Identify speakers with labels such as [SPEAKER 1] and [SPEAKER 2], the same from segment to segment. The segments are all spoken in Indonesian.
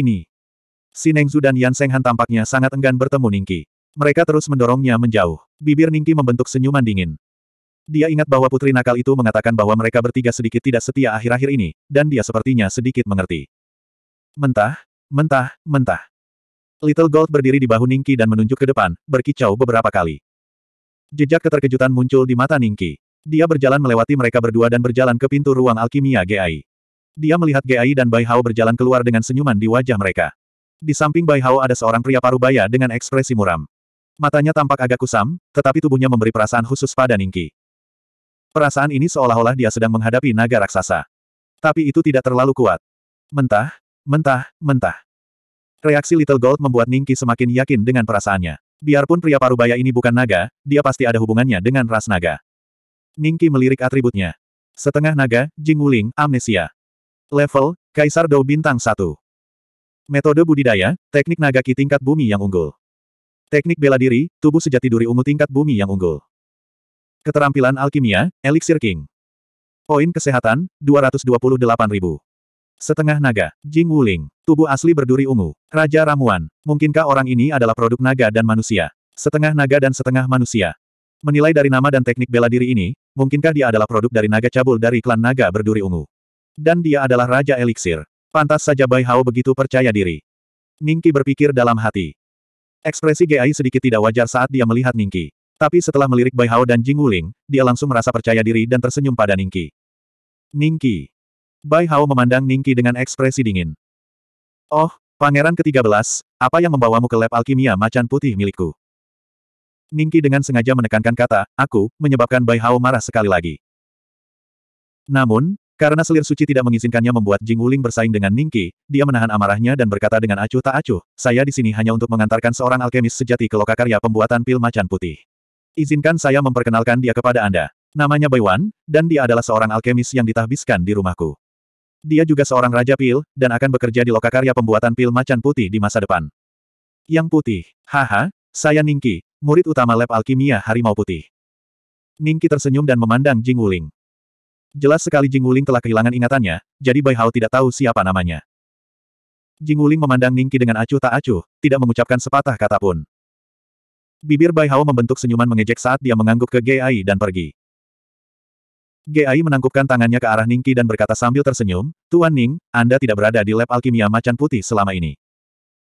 [SPEAKER 1] ini. Sinengzu dan Yan Senghan tampaknya sangat enggan bertemu Ningki. Mereka terus mendorongnya menjauh. Bibir Ningki membentuk senyuman dingin. Dia ingat bahwa putri nakal itu mengatakan bahwa mereka bertiga sedikit tidak setia akhir-akhir ini, dan dia sepertinya sedikit mengerti. Mentah, mentah, mentah. Little Gold berdiri di bahu Ningki dan menunjuk ke depan, berkicau beberapa kali. Jejak keterkejutan muncul di mata Ningki. Dia berjalan melewati mereka berdua dan berjalan ke pintu ruang alkimia GAI. Dia melihat Gai dan Bai Hao berjalan keluar dengan senyuman di wajah mereka. Di samping Bai Hao ada seorang pria parubaya dengan ekspresi muram. Matanya tampak agak kusam, tetapi tubuhnya memberi perasaan khusus pada Ningki. Perasaan ini seolah-olah dia sedang menghadapi naga raksasa. Tapi itu tidak terlalu kuat. Mentah, mentah, mentah. Reaksi Little Gold membuat Ningki semakin yakin dengan perasaannya. Biarpun pria parubaya ini bukan naga, dia pasti ada hubungannya dengan ras naga. Ningki melirik atributnya. Setengah naga, Jing Wuling, amnesia. Level, Kaisar Dou Bintang 1. Metode budidaya, teknik naga ki tingkat bumi yang unggul. Teknik bela diri, tubuh sejati duri ungu tingkat bumi yang unggul. Keterampilan alkimia, elixir king. Poin kesehatan, 228.000. Setengah naga, Jing Wuling. Tubuh asli berduri ungu. Raja Ramuan. Mungkinkah orang ini adalah produk naga dan manusia? Setengah naga dan setengah manusia. Menilai dari nama dan teknik bela diri ini, mungkinkah dia adalah produk dari naga cabul dari klan naga berduri ungu? Dan dia adalah Raja Eliksir. Pantas saja Bai Hao begitu percaya diri. Ningki berpikir dalam hati. Ekspresi Gai sedikit tidak wajar saat dia melihat Ningki. Tapi setelah melirik Bai Hao dan Jing Wuling, dia langsung merasa percaya diri dan tersenyum pada Ningki. Ningki. Bai Hao memandang Ningki dengan ekspresi dingin. Oh, Pangeran ke-13, apa yang membawamu ke lab alkimia macan putih milikku? Ningki dengan sengaja menekankan kata, aku, menyebabkan Bai Hao marah sekali lagi. Namun, karena selir suci tidak mengizinkannya membuat Jing Wuling bersaing dengan Ningki, dia menahan amarahnya dan berkata dengan acuh tak acuh, saya di sini hanya untuk mengantarkan seorang alkemis sejati ke lokakarya pembuatan pil macan putih. Izinkan saya memperkenalkan dia kepada Anda. Namanya Bai Wan, dan dia adalah seorang alkemis yang ditahbiskan di rumahku. Dia juga seorang raja pil, dan akan bekerja di lokakarya pembuatan pil macan putih di masa depan. Yang putih, haha, saya Ningki, murid utama lab alkimia harimau putih. Ningki tersenyum dan memandang Jing Wuling. Jelas sekali Jing Wuling telah kehilangan ingatannya, jadi Bai Hao tidak tahu siapa namanya. Jing Wuling memandang Ning Qi dengan acuh tak acuh, tidak mengucapkan sepatah kata pun. Bibir Bai Hao membentuk senyuman mengejek saat dia mengangguk ke Gai dan pergi. Gai menangkupkan tangannya ke arah Ning Qi dan berkata sambil tersenyum, Tuan Ning, Anda tidak berada di lab alkimia macan putih selama ini.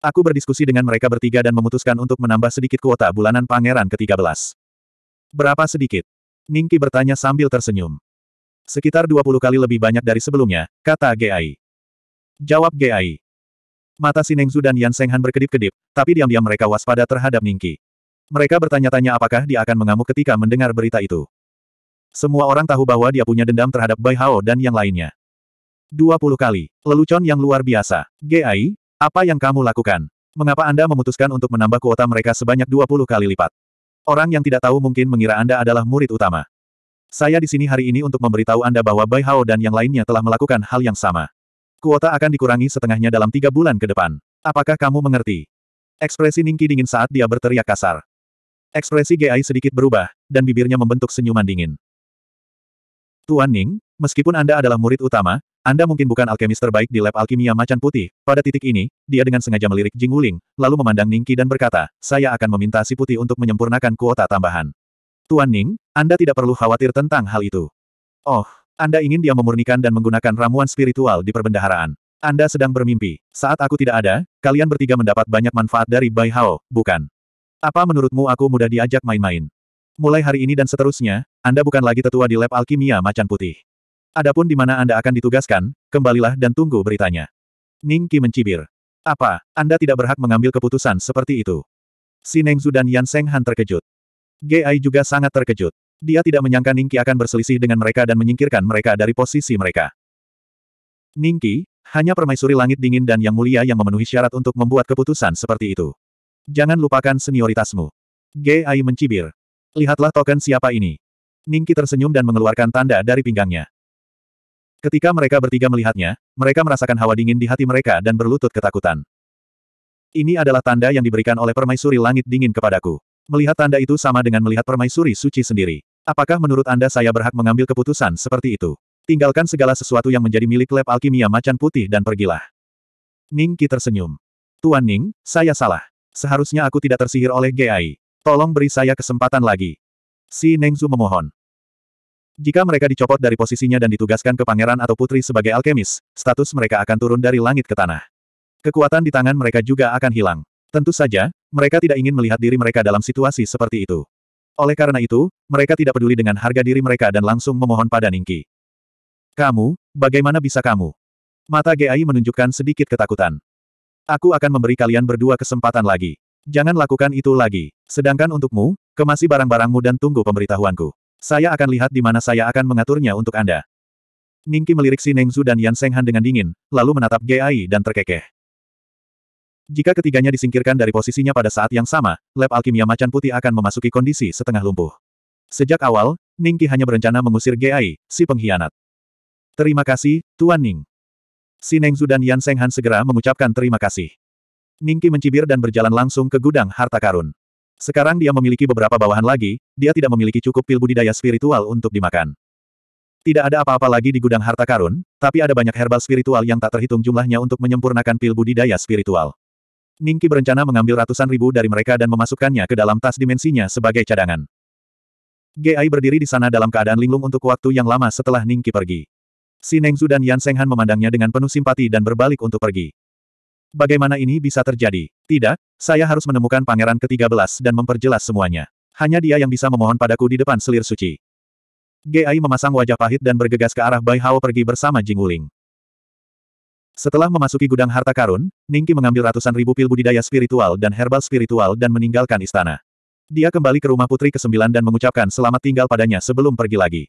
[SPEAKER 1] Aku berdiskusi dengan mereka bertiga dan memutuskan untuk menambah sedikit kuota bulanan pangeran ke-13. Berapa sedikit? Ningki bertanya sambil tersenyum. Sekitar 20 kali lebih banyak dari sebelumnya, kata Gai. Jawab Gai. Mata Sinengzu dan Yan Senghan berkedip-kedip, tapi diam-diam mereka waspada terhadap Ningki. Mereka bertanya-tanya apakah dia akan mengamuk ketika mendengar berita itu. Semua orang tahu bahwa dia punya dendam terhadap Bai Hao dan yang lainnya. 20 kali. Lelucon yang luar biasa. Gai, apa yang kamu lakukan? Mengapa Anda memutuskan untuk menambah kuota mereka sebanyak 20 kali lipat? Orang yang tidak tahu mungkin mengira Anda adalah murid utama. Saya di sini hari ini untuk memberitahu Anda bahwa Bai Hao dan yang lainnya telah melakukan hal yang sama. Kuota akan dikurangi setengahnya dalam tiga bulan ke depan. Apakah kamu mengerti? Ekspresi Ningki dingin saat dia berteriak kasar. Ekspresi Gai sedikit berubah, dan bibirnya membentuk senyuman dingin. Tuan Ning, meskipun Anda adalah murid utama, Anda mungkin bukan alkemis terbaik di lab alkimia macan putih. Pada titik ini, dia dengan sengaja melirik Jing Wuling, lalu memandang Ningki dan berkata, saya akan meminta si putih untuk menyempurnakan kuota tambahan. Tuan Ning, Anda tidak perlu khawatir tentang hal itu. Oh, Anda ingin dia memurnikan dan menggunakan ramuan spiritual di perbendaharaan. Anda sedang bermimpi. Saat aku tidak ada, kalian bertiga mendapat banyak manfaat dari Bai Hao, bukan? Apa menurutmu aku mudah diajak main-main? Mulai hari ini dan seterusnya, Anda bukan lagi tetua di lab alkimia macan putih. Adapun di mana Anda akan ditugaskan, kembalilah dan tunggu beritanya. Ning Qi mencibir. Apa, Anda tidak berhak mengambil keputusan seperti itu? Si Zu dan Yan Han terkejut. Gai juga sangat terkejut. Dia tidak menyangka Ningki akan berselisih dengan mereka dan menyingkirkan mereka dari posisi mereka. Ningki, hanya permaisuri langit dingin dan yang mulia yang memenuhi syarat untuk membuat keputusan seperti itu. Jangan lupakan senioritasmu. Gai mencibir. Lihatlah token siapa ini. Ningki tersenyum dan mengeluarkan tanda dari pinggangnya. Ketika mereka bertiga melihatnya, mereka merasakan hawa dingin di hati mereka dan berlutut ketakutan. Ini adalah tanda yang diberikan oleh permaisuri langit dingin kepadaku. Melihat tanda itu sama dengan melihat permaisuri suci sendiri. Apakah menurut Anda saya berhak mengambil keputusan seperti itu? Tinggalkan segala sesuatu yang menjadi milik lab alkimia macan putih dan pergilah. Ning Qi tersenyum. Tuan Ning, saya salah. Seharusnya aku tidak tersihir oleh GAI. Tolong beri saya kesempatan lagi. Si Nengzu memohon. Jika mereka dicopot dari posisinya dan ditugaskan ke pangeran atau putri sebagai alkemis, status mereka akan turun dari langit ke tanah. Kekuatan di tangan mereka juga akan hilang. Tentu saja, mereka tidak ingin melihat diri mereka dalam situasi seperti itu. Oleh karena itu, mereka tidak peduli dengan harga diri mereka dan langsung memohon pada Ningki. Kamu, bagaimana bisa kamu? Mata GAI menunjukkan sedikit ketakutan. Aku akan memberi kalian berdua kesempatan lagi. Jangan lakukan itu lagi. Sedangkan untukmu, kemasi barang-barangmu dan tunggu pemberitahuanku. Saya akan lihat di mana saya akan mengaturnya untuk Anda. Ningki melirik si Nengzu dan Yan Senghan dengan dingin, lalu menatap GAI dan terkekeh. Jika ketiganya disingkirkan dari posisinya pada saat yang sama, lab alkimia macan putih akan memasuki kondisi setengah lumpuh. Sejak awal, Ning Qi hanya berencana mengusir GAI, si pengkhianat. Terima kasih, Tuan Ning. Si Zu dan Yan Senghan segera mengucapkan terima kasih. Ning Qi mencibir dan berjalan langsung ke gudang harta karun. Sekarang dia memiliki beberapa bawahan lagi, dia tidak memiliki cukup pil budidaya spiritual untuk dimakan. Tidak ada apa-apa lagi di gudang harta karun, tapi ada banyak herbal spiritual yang tak terhitung jumlahnya untuk menyempurnakan pil budidaya spiritual. Ningki berencana mengambil ratusan ribu dari mereka dan memasukkannya ke dalam tas dimensinya sebagai cadangan. Gai berdiri di sana dalam keadaan linglung untuk waktu yang lama setelah Ningki pergi. Si Nengzu dan Yan Senghan memandangnya dengan penuh simpati dan berbalik untuk pergi. Bagaimana ini bisa terjadi? Tidak, saya harus menemukan pangeran ke-13 dan memperjelas semuanya. Hanya dia yang bisa memohon padaku di depan selir suci. Gai memasang wajah pahit dan bergegas ke arah Bai Hao pergi bersama Jing Wuling. Setelah memasuki gudang harta karun, Ningki mengambil ratusan ribu pil budidaya spiritual dan herbal spiritual dan meninggalkan istana. Dia kembali ke rumah putri ke-9 dan mengucapkan selamat tinggal padanya sebelum pergi lagi.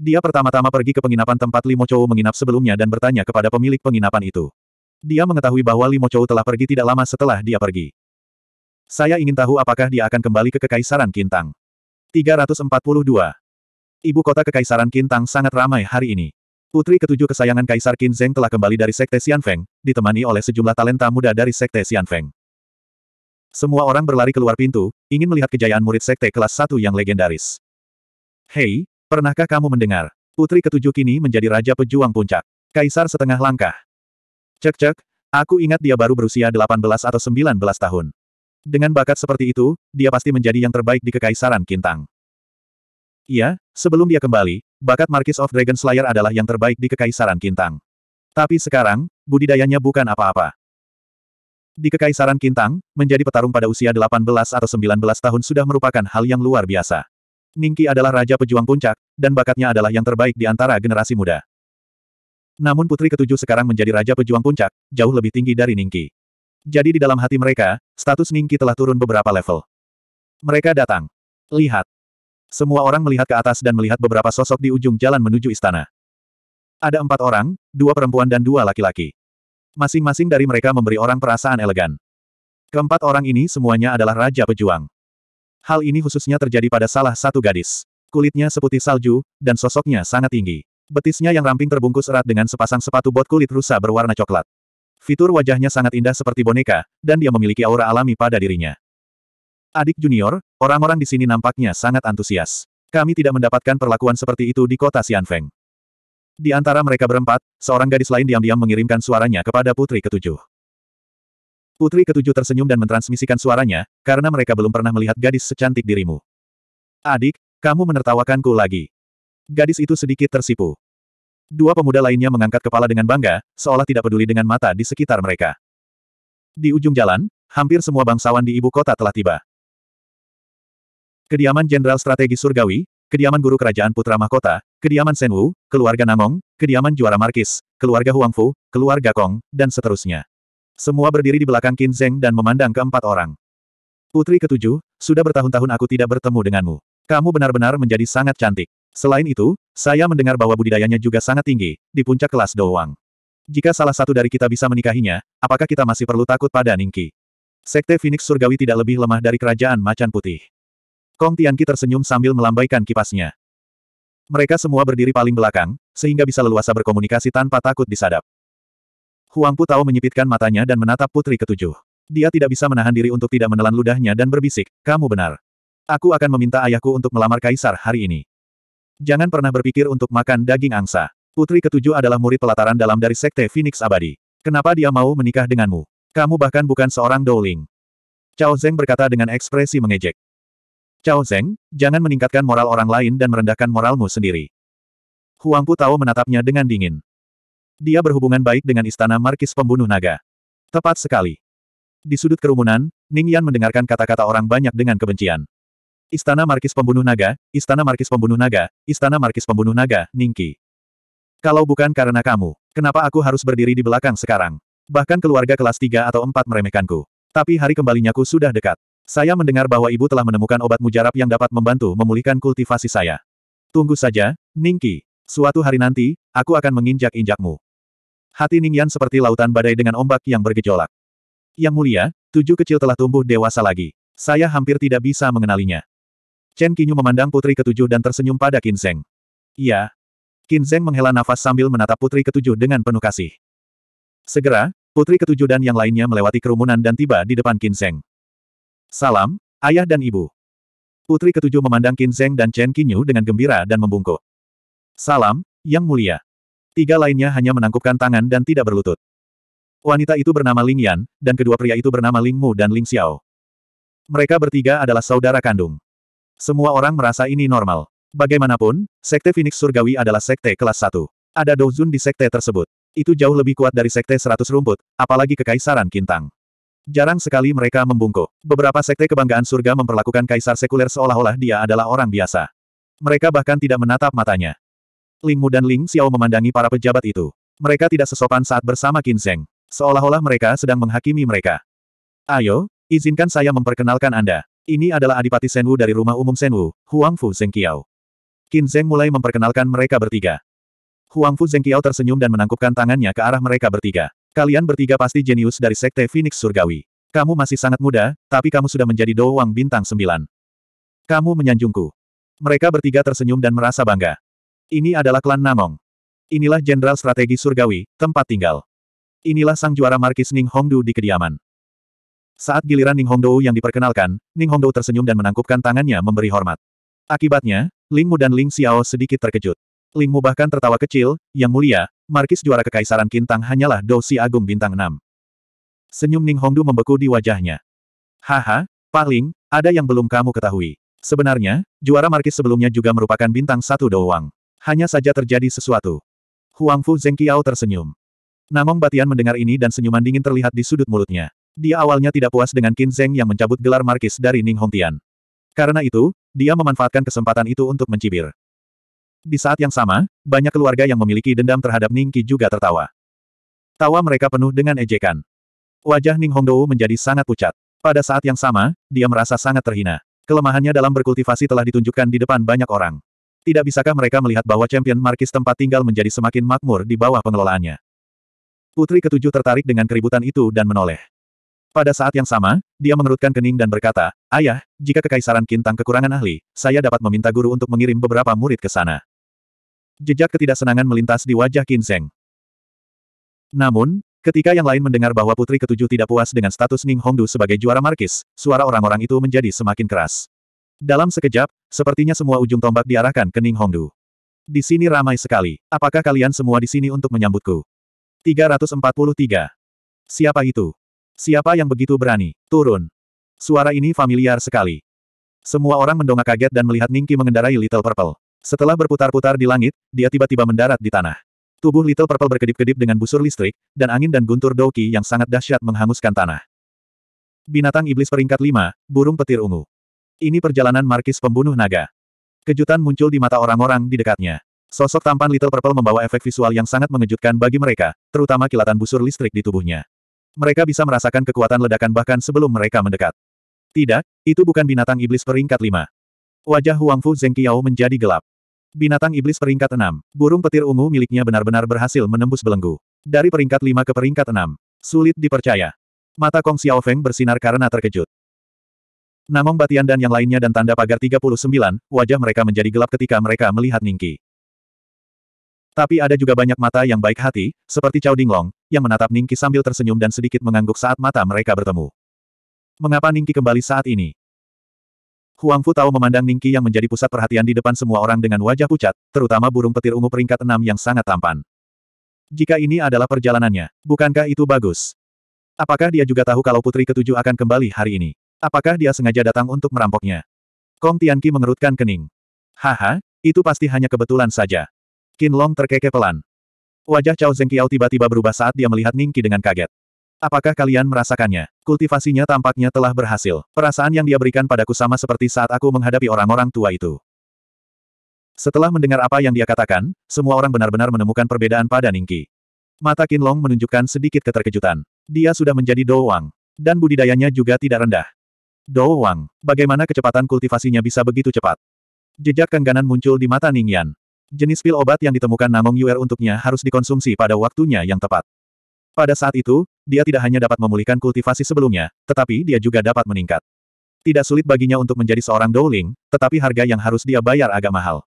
[SPEAKER 1] Dia pertama-tama pergi ke penginapan tempat Limo Chou menginap sebelumnya dan bertanya kepada pemilik penginapan itu. Dia mengetahui bahwa Limo Chou telah pergi tidak lama setelah dia pergi. Saya ingin tahu apakah dia akan kembali ke Kekaisaran Kintang. 342. Ibu kota Kekaisaran Kintang sangat ramai hari ini. Putri ketujuh kesayangan Kaisar Qin Zheng telah kembali dari Sekte Xianfeng, ditemani oleh sejumlah talenta muda dari Sekte Xianfeng. Semua orang berlari keluar pintu, ingin melihat kejayaan murid Sekte kelas Satu yang legendaris. Hei, pernahkah kamu mendengar? Putri ketujuh kini menjadi Raja Pejuang Puncak. Kaisar setengah langkah. Cek-cek, aku ingat dia baru berusia 18 atau 19 tahun. Dengan bakat seperti itu, dia pasti menjadi yang terbaik di Kekaisaran Kintang. Iya, sebelum dia kembali, Bakat Markis of Dragon Slayer adalah yang terbaik di Kekaisaran Kintang. Tapi sekarang, budidayanya bukan apa-apa. Di Kekaisaran Kintang, menjadi petarung pada usia 18 atau 19 tahun sudah merupakan hal yang luar biasa. Ningki adalah raja pejuang puncak, dan bakatnya adalah yang terbaik di antara generasi muda. Namun putri ketujuh sekarang menjadi raja pejuang puncak, jauh lebih tinggi dari Ningki. Jadi di dalam hati mereka, status Ningki telah turun beberapa level. Mereka datang. Lihat, semua orang melihat ke atas dan melihat beberapa sosok di ujung jalan menuju istana. Ada empat orang, dua perempuan dan dua laki-laki. Masing-masing dari mereka memberi orang perasaan elegan. Keempat orang ini semuanya adalah raja pejuang. Hal ini khususnya terjadi pada salah satu gadis. Kulitnya seputih salju, dan sosoknya sangat tinggi. Betisnya yang ramping terbungkus erat dengan sepasang sepatu bot kulit rusa berwarna coklat. Fitur wajahnya sangat indah seperti boneka, dan dia memiliki aura alami pada dirinya. Adik junior, orang-orang di sini nampaknya sangat antusias. Kami tidak mendapatkan perlakuan seperti itu di kota Xianfeng. Di antara mereka berempat, seorang gadis lain diam-diam mengirimkan suaranya kepada putri ketujuh. Putri ketujuh tersenyum dan mentransmisikan suaranya, karena mereka belum pernah melihat gadis secantik dirimu. Adik, kamu menertawakanku lagi. Gadis itu sedikit tersipu. Dua pemuda lainnya mengangkat kepala dengan bangga, seolah tidak peduli dengan mata di sekitar mereka. Di ujung jalan, hampir semua bangsawan di ibu kota telah tiba. Kediaman Jenderal Strategi Surgawi, kediaman Guru Kerajaan Putra Mahkota, kediaman Senwu, keluarga Namong, kediaman Juara Markis, keluarga Huangfu, keluarga Kong, dan seterusnya. Semua berdiri di belakang Qin Zheng dan memandang keempat orang. Putri ketujuh, sudah bertahun-tahun aku tidak bertemu denganmu. Kamu benar-benar menjadi sangat cantik. Selain itu, saya mendengar bahwa budidayanya juga sangat tinggi, di puncak kelas Doang. Jika salah satu dari kita bisa menikahinya, apakah kita masih perlu takut pada Ningki? Sekte Phoenix Surgawi tidak lebih lemah dari kerajaan macan putih. Kong Tianqi tersenyum sambil melambaikan kipasnya. Mereka semua berdiri paling belakang, sehingga bisa leluasa berkomunikasi tanpa takut disadap. Pu Tao menyipitkan matanya dan menatap putri ketujuh. Dia tidak bisa menahan diri untuk tidak menelan ludahnya dan berbisik, kamu benar. Aku akan meminta ayahku untuk melamar kaisar hari ini. Jangan pernah berpikir untuk makan daging angsa. Putri ketujuh adalah murid pelataran dalam dari Sekte Phoenix Abadi. Kenapa dia mau menikah denganmu? Kamu bahkan bukan seorang Dowling. Cao Zeng berkata dengan ekspresi mengejek. Cao Zeng, jangan meningkatkan moral orang lain dan merendahkan moralmu sendiri. Huang Pu Tao menatapnya dengan dingin. Dia berhubungan baik dengan istana Markis Pembunuh Naga. Tepat sekali. Di sudut kerumunan, Ning Yan mendengarkan kata-kata orang banyak dengan kebencian. Istana Markis Pembunuh Naga, Istana Markis Pembunuh Naga, Istana Markis Pembunuh Naga, Ningki. Kalau bukan karena kamu, kenapa aku harus berdiri di belakang sekarang? Bahkan keluarga kelas 3 atau 4 meremehkanku. Tapi hari kembalinya-ku sudah dekat. Saya mendengar bahwa ibu telah menemukan obat mujarab yang dapat membantu memulihkan kultivasi saya. Tunggu saja, Ningki. Suatu hari nanti, aku akan menginjak-injakmu. Hati Ningyan seperti lautan badai dengan ombak yang bergejolak. Yang mulia, tujuh kecil telah tumbuh dewasa lagi. Saya hampir tidak bisa mengenalinya. Chen Qinyu memandang putri ketujuh dan tersenyum pada Qin Zeng. Iya. Qin Zeng menghela nafas sambil menatap putri ketujuh dengan penuh kasih. Segera, Putri ketujuh dan yang lainnya melewati kerumunan dan tiba di depan Kinseng. Salam, ayah dan ibu. Putri ketujuh memandang Kinseng dan Chen Qinyu dengan gembira dan membungkuk. Salam, yang mulia. Tiga lainnya hanya menangkupkan tangan dan tidak berlutut. Wanita itu bernama Ling Yan, dan kedua pria itu bernama Ling Mu dan Ling Xiao. Mereka bertiga adalah saudara kandung. Semua orang merasa ini normal. Bagaimanapun, Sekte Phoenix Surgawi adalah sekte kelas 1. Ada dozun di sekte tersebut. Itu jauh lebih kuat dari sekte seratus rumput, apalagi kekaisaran Kintang. Jarang sekali mereka membungkuk. Beberapa sekte kebanggaan surga memperlakukan kaisar sekuler seolah-olah dia adalah orang biasa. Mereka bahkan tidak menatap matanya. Ling Mu dan Ling Xiao memandangi para pejabat itu. Mereka tidak sesopan saat bersama Qin Zheng. Seolah-olah mereka sedang menghakimi mereka. Ayo, izinkan saya memperkenalkan Anda. Ini adalah Adipati Senwu dari Rumah Umum Senwu, Huang Fu Zhengqiao. Qin Zheng mulai memperkenalkan mereka bertiga. Huang Fu Zengqiao tersenyum dan menangkupkan tangannya ke arah mereka bertiga. Kalian bertiga pasti jenius dari Sekte Phoenix Surgawi. Kamu masih sangat muda, tapi kamu sudah menjadi doang Wang Bintang Sembilan. Kamu menyanjungku. Mereka bertiga tersenyum dan merasa bangga. Ini adalah klan Namong. Inilah Jenderal Strategi Surgawi, tempat tinggal. Inilah sang juara markis Ning Hongdu di kediaman. Saat giliran Ning Hongdu yang diperkenalkan, Ning Hongdu tersenyum dan menangkupkan tangannya memberi hormat. Akibatnya, Ling Mu dan Ling Xiao sedikit terkejut. Lingmu bahkan tertawa kecil, yang mulia, markis juara kekaisaran Kintang hanyalah dosi agung bintang 6. Senyum Ning Hongdu membeku di wajahnya. Haha, Pak Ling, ada yang belum kamu ketahui. Sebenarnya, juara markis sebelumnya juga merupakan bintang satu doang. Hanya saja terjadi sesuatu. Huang Huangfu Zengqiao tersenyum. Namong Batian mendengar ini dan senyuman dingin terlihat di sudut mulutnya. Dia awalnya tidak puas dengan Qin Zeng yang mencabut gelar markis dari Ning Hongtian. Karena itu, dia memanfaatkan kesempatan itu untuk mencibir. Di saat yang sama, banyak keluarga yang memiliki dendam terhadap Ning Qi juga tertawa. Tawa mereka penuh dengan ejekan. Wajah Ning Hongdou menjadi sangat pucat. Pada saat yang sama, dia merasa sangat terhina. Kelemahannya dalam berkultivasi telah ditunjukkan di depan banyak orang. Tidak bisakah mereka melihat bahwa champion markis tempat tinggal menjadi semakin makmur di bawah pengelolaannya? Putri ketujuh tertarik dengan keributan itu dan menoleh. Pada saat yang sama, dia mengerutkan kening dan berkata, Ayah, jika Kekaisaran Kintang kekurangan ahli, saya dapat meminta guru untuk mengirim beberapa murid ke sana. Jejak ketidaksenangan melintas di wajah Kinseng. Namun, ketika yang lain mendengar bahwa putri ketujuh tidak puas dengan status Ning Hongdu sebagai juara markis, suara orang-orang itu menjadi semakin keras. Dalam sekejap, sepertinya semua ujung tombak diarahkan ke Ning Hongdu. Di sini ramai sekali. Apakah kalian semua di sini untuk menyambutku? 343. Siapa itu? Siapa yang begitu berani? Turun. Suara ini familiar sekali. Semua orang mendongak kaget dan melihat Ningki mengendarai Little Purple. Setelah berputar-putar di langit, dia tiba-tiba mendarat di tanah. Tubuh Little Purple berkedip-kedip dengan busur listrik, dan angin dan guntur doki yang sangat dahsyat menghanguskan tanah. Binatang iblis peringkat 5, burung petir ungu. Ini perjalanan Markis pembunuh naga. Kejutan muncul di mata orang-orang di dekatnya. Sosok tampan Little Purple membawa efek visual yang sangat mengejutkan bagi mereka, terutama kilatan busur listrik di tubuhnya. Mereka bisa merasakan kekuatan ledakan bahkan sebelum mereka mendekat. Tidak, itu bukan binatang iblis peringkat lima. Wajah Huangfu Zhengqiao menjadi gelap. Binatang iblis peringkat 6. Burung petir ungu miliknya benar-benar berhasil menembus belenggu. Dari peringkat 5 ke peringkat 6. Sulit dipercaya. Mata Kong Xiaofeng bersinar karena terkejut. Namong Batian dan yang lainnya dan tanda pagar 39, wajah mereka menjadi gelap ketika mereka melihat Ningki. Tapi ada juga banyak mata yang baik hati, seperti Chao Dinglong, yang menatap Ningki sambil tersenyum dan sedikit mengangguk saat mata mereka bertemu. Mengapa Ningki kembali saat ini? Huang Fu Tao memandang Ningki yang menjadi pusat perhatian di depan semua orang dengan wajah pucat, terutama burung petir ungu peringkat enam yang sangat tampan. Jika ini adalah perjalanannya, bukankah itu bagus? Apakah dia juga tahu kalau putri ketujuh akan kembali hari ini? Apakah dia sengaja datang untuk merampoknya? Kong Tianqi mengerutkan kening. Haha, itu pasti hanya kebetulan saja. Qin Long terkekeh pelan. Wajah Cao Zhengqiao tiba-tiba berubah saat dia melihat Ningki dengan kaget. Apakah kalian merasakannya? Kultivasinya tampaknya telah berhasil. Perasaan yang dia berikan padaku sama seperti saat aku menghadapi orang-orang tua itu. Setelah mendengar apa yang dia katakan, semua orang benar-benar menemukan perbedaan pada Ningki. Mata Kinlong menunjukkan sedikit keterkejutan. Dia sudah menjadi Dou Wang. Dan budidayanya juga tidak rendah. Dou Wang, bagaimana kecepatan kultivasinya bisa begitu cepat? Jejak kengganan muncul di mata Ningyan. Jenis pil obat yang ditemukan Namong Yuer untuknya harus dikonsumsi pada waktunya yang tepat. Pada saat itu, dia tidak hanya dapat memulihkan kultivasi sebelumnya, tetapi dia juga dapat meningkat. Tidak sulit baginya untuk menjadi seorang Dowling, tetapi harga yang harus dia bayar agak mahal.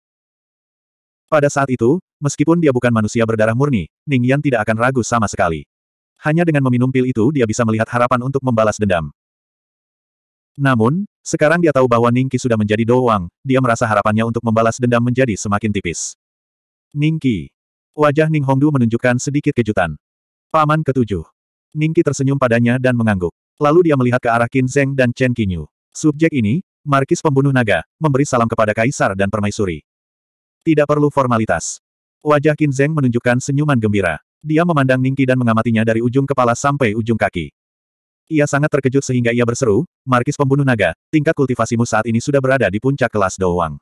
[SPEAKER 1] Pada saat itu, meskipun dia bukan manusia berdarah murni, Ning Yan tidak akan ragu sama sekali. Hanya dengan meminum pil itu dia bisa melihat harapan untuk membalas dendam. Namun, sekarang dia tahu bahwa Ning Qi sudah menjadi doang, dia merasa harapannya untuk membalas dendam menjadi semakin tipis. Ning Qi, Wajah Ning Hongdu menunjukkan sedikit kejutan. Paman ketujuh. Ningki tersenyum padanya dan mengangguk. Lalu dia melihat ke arah Qin Zheng dan Chen Qinyu. Subjek ini, Markis pembunuh naga, memberi salam kepada Kaisar dan Permaisuri. Tidak perlu formalitas. Wajah Qin Zheng menunjukkan senyuman gembira. Dia memandang Ningki dan mengamatinya dari ujung kepala sampai ujung kaki. Ia sangat terkejut sehingga ia berseru, Markis pembunuh naga, tingkat kultivasimu saat ini sudah berada di puncak kelas doang.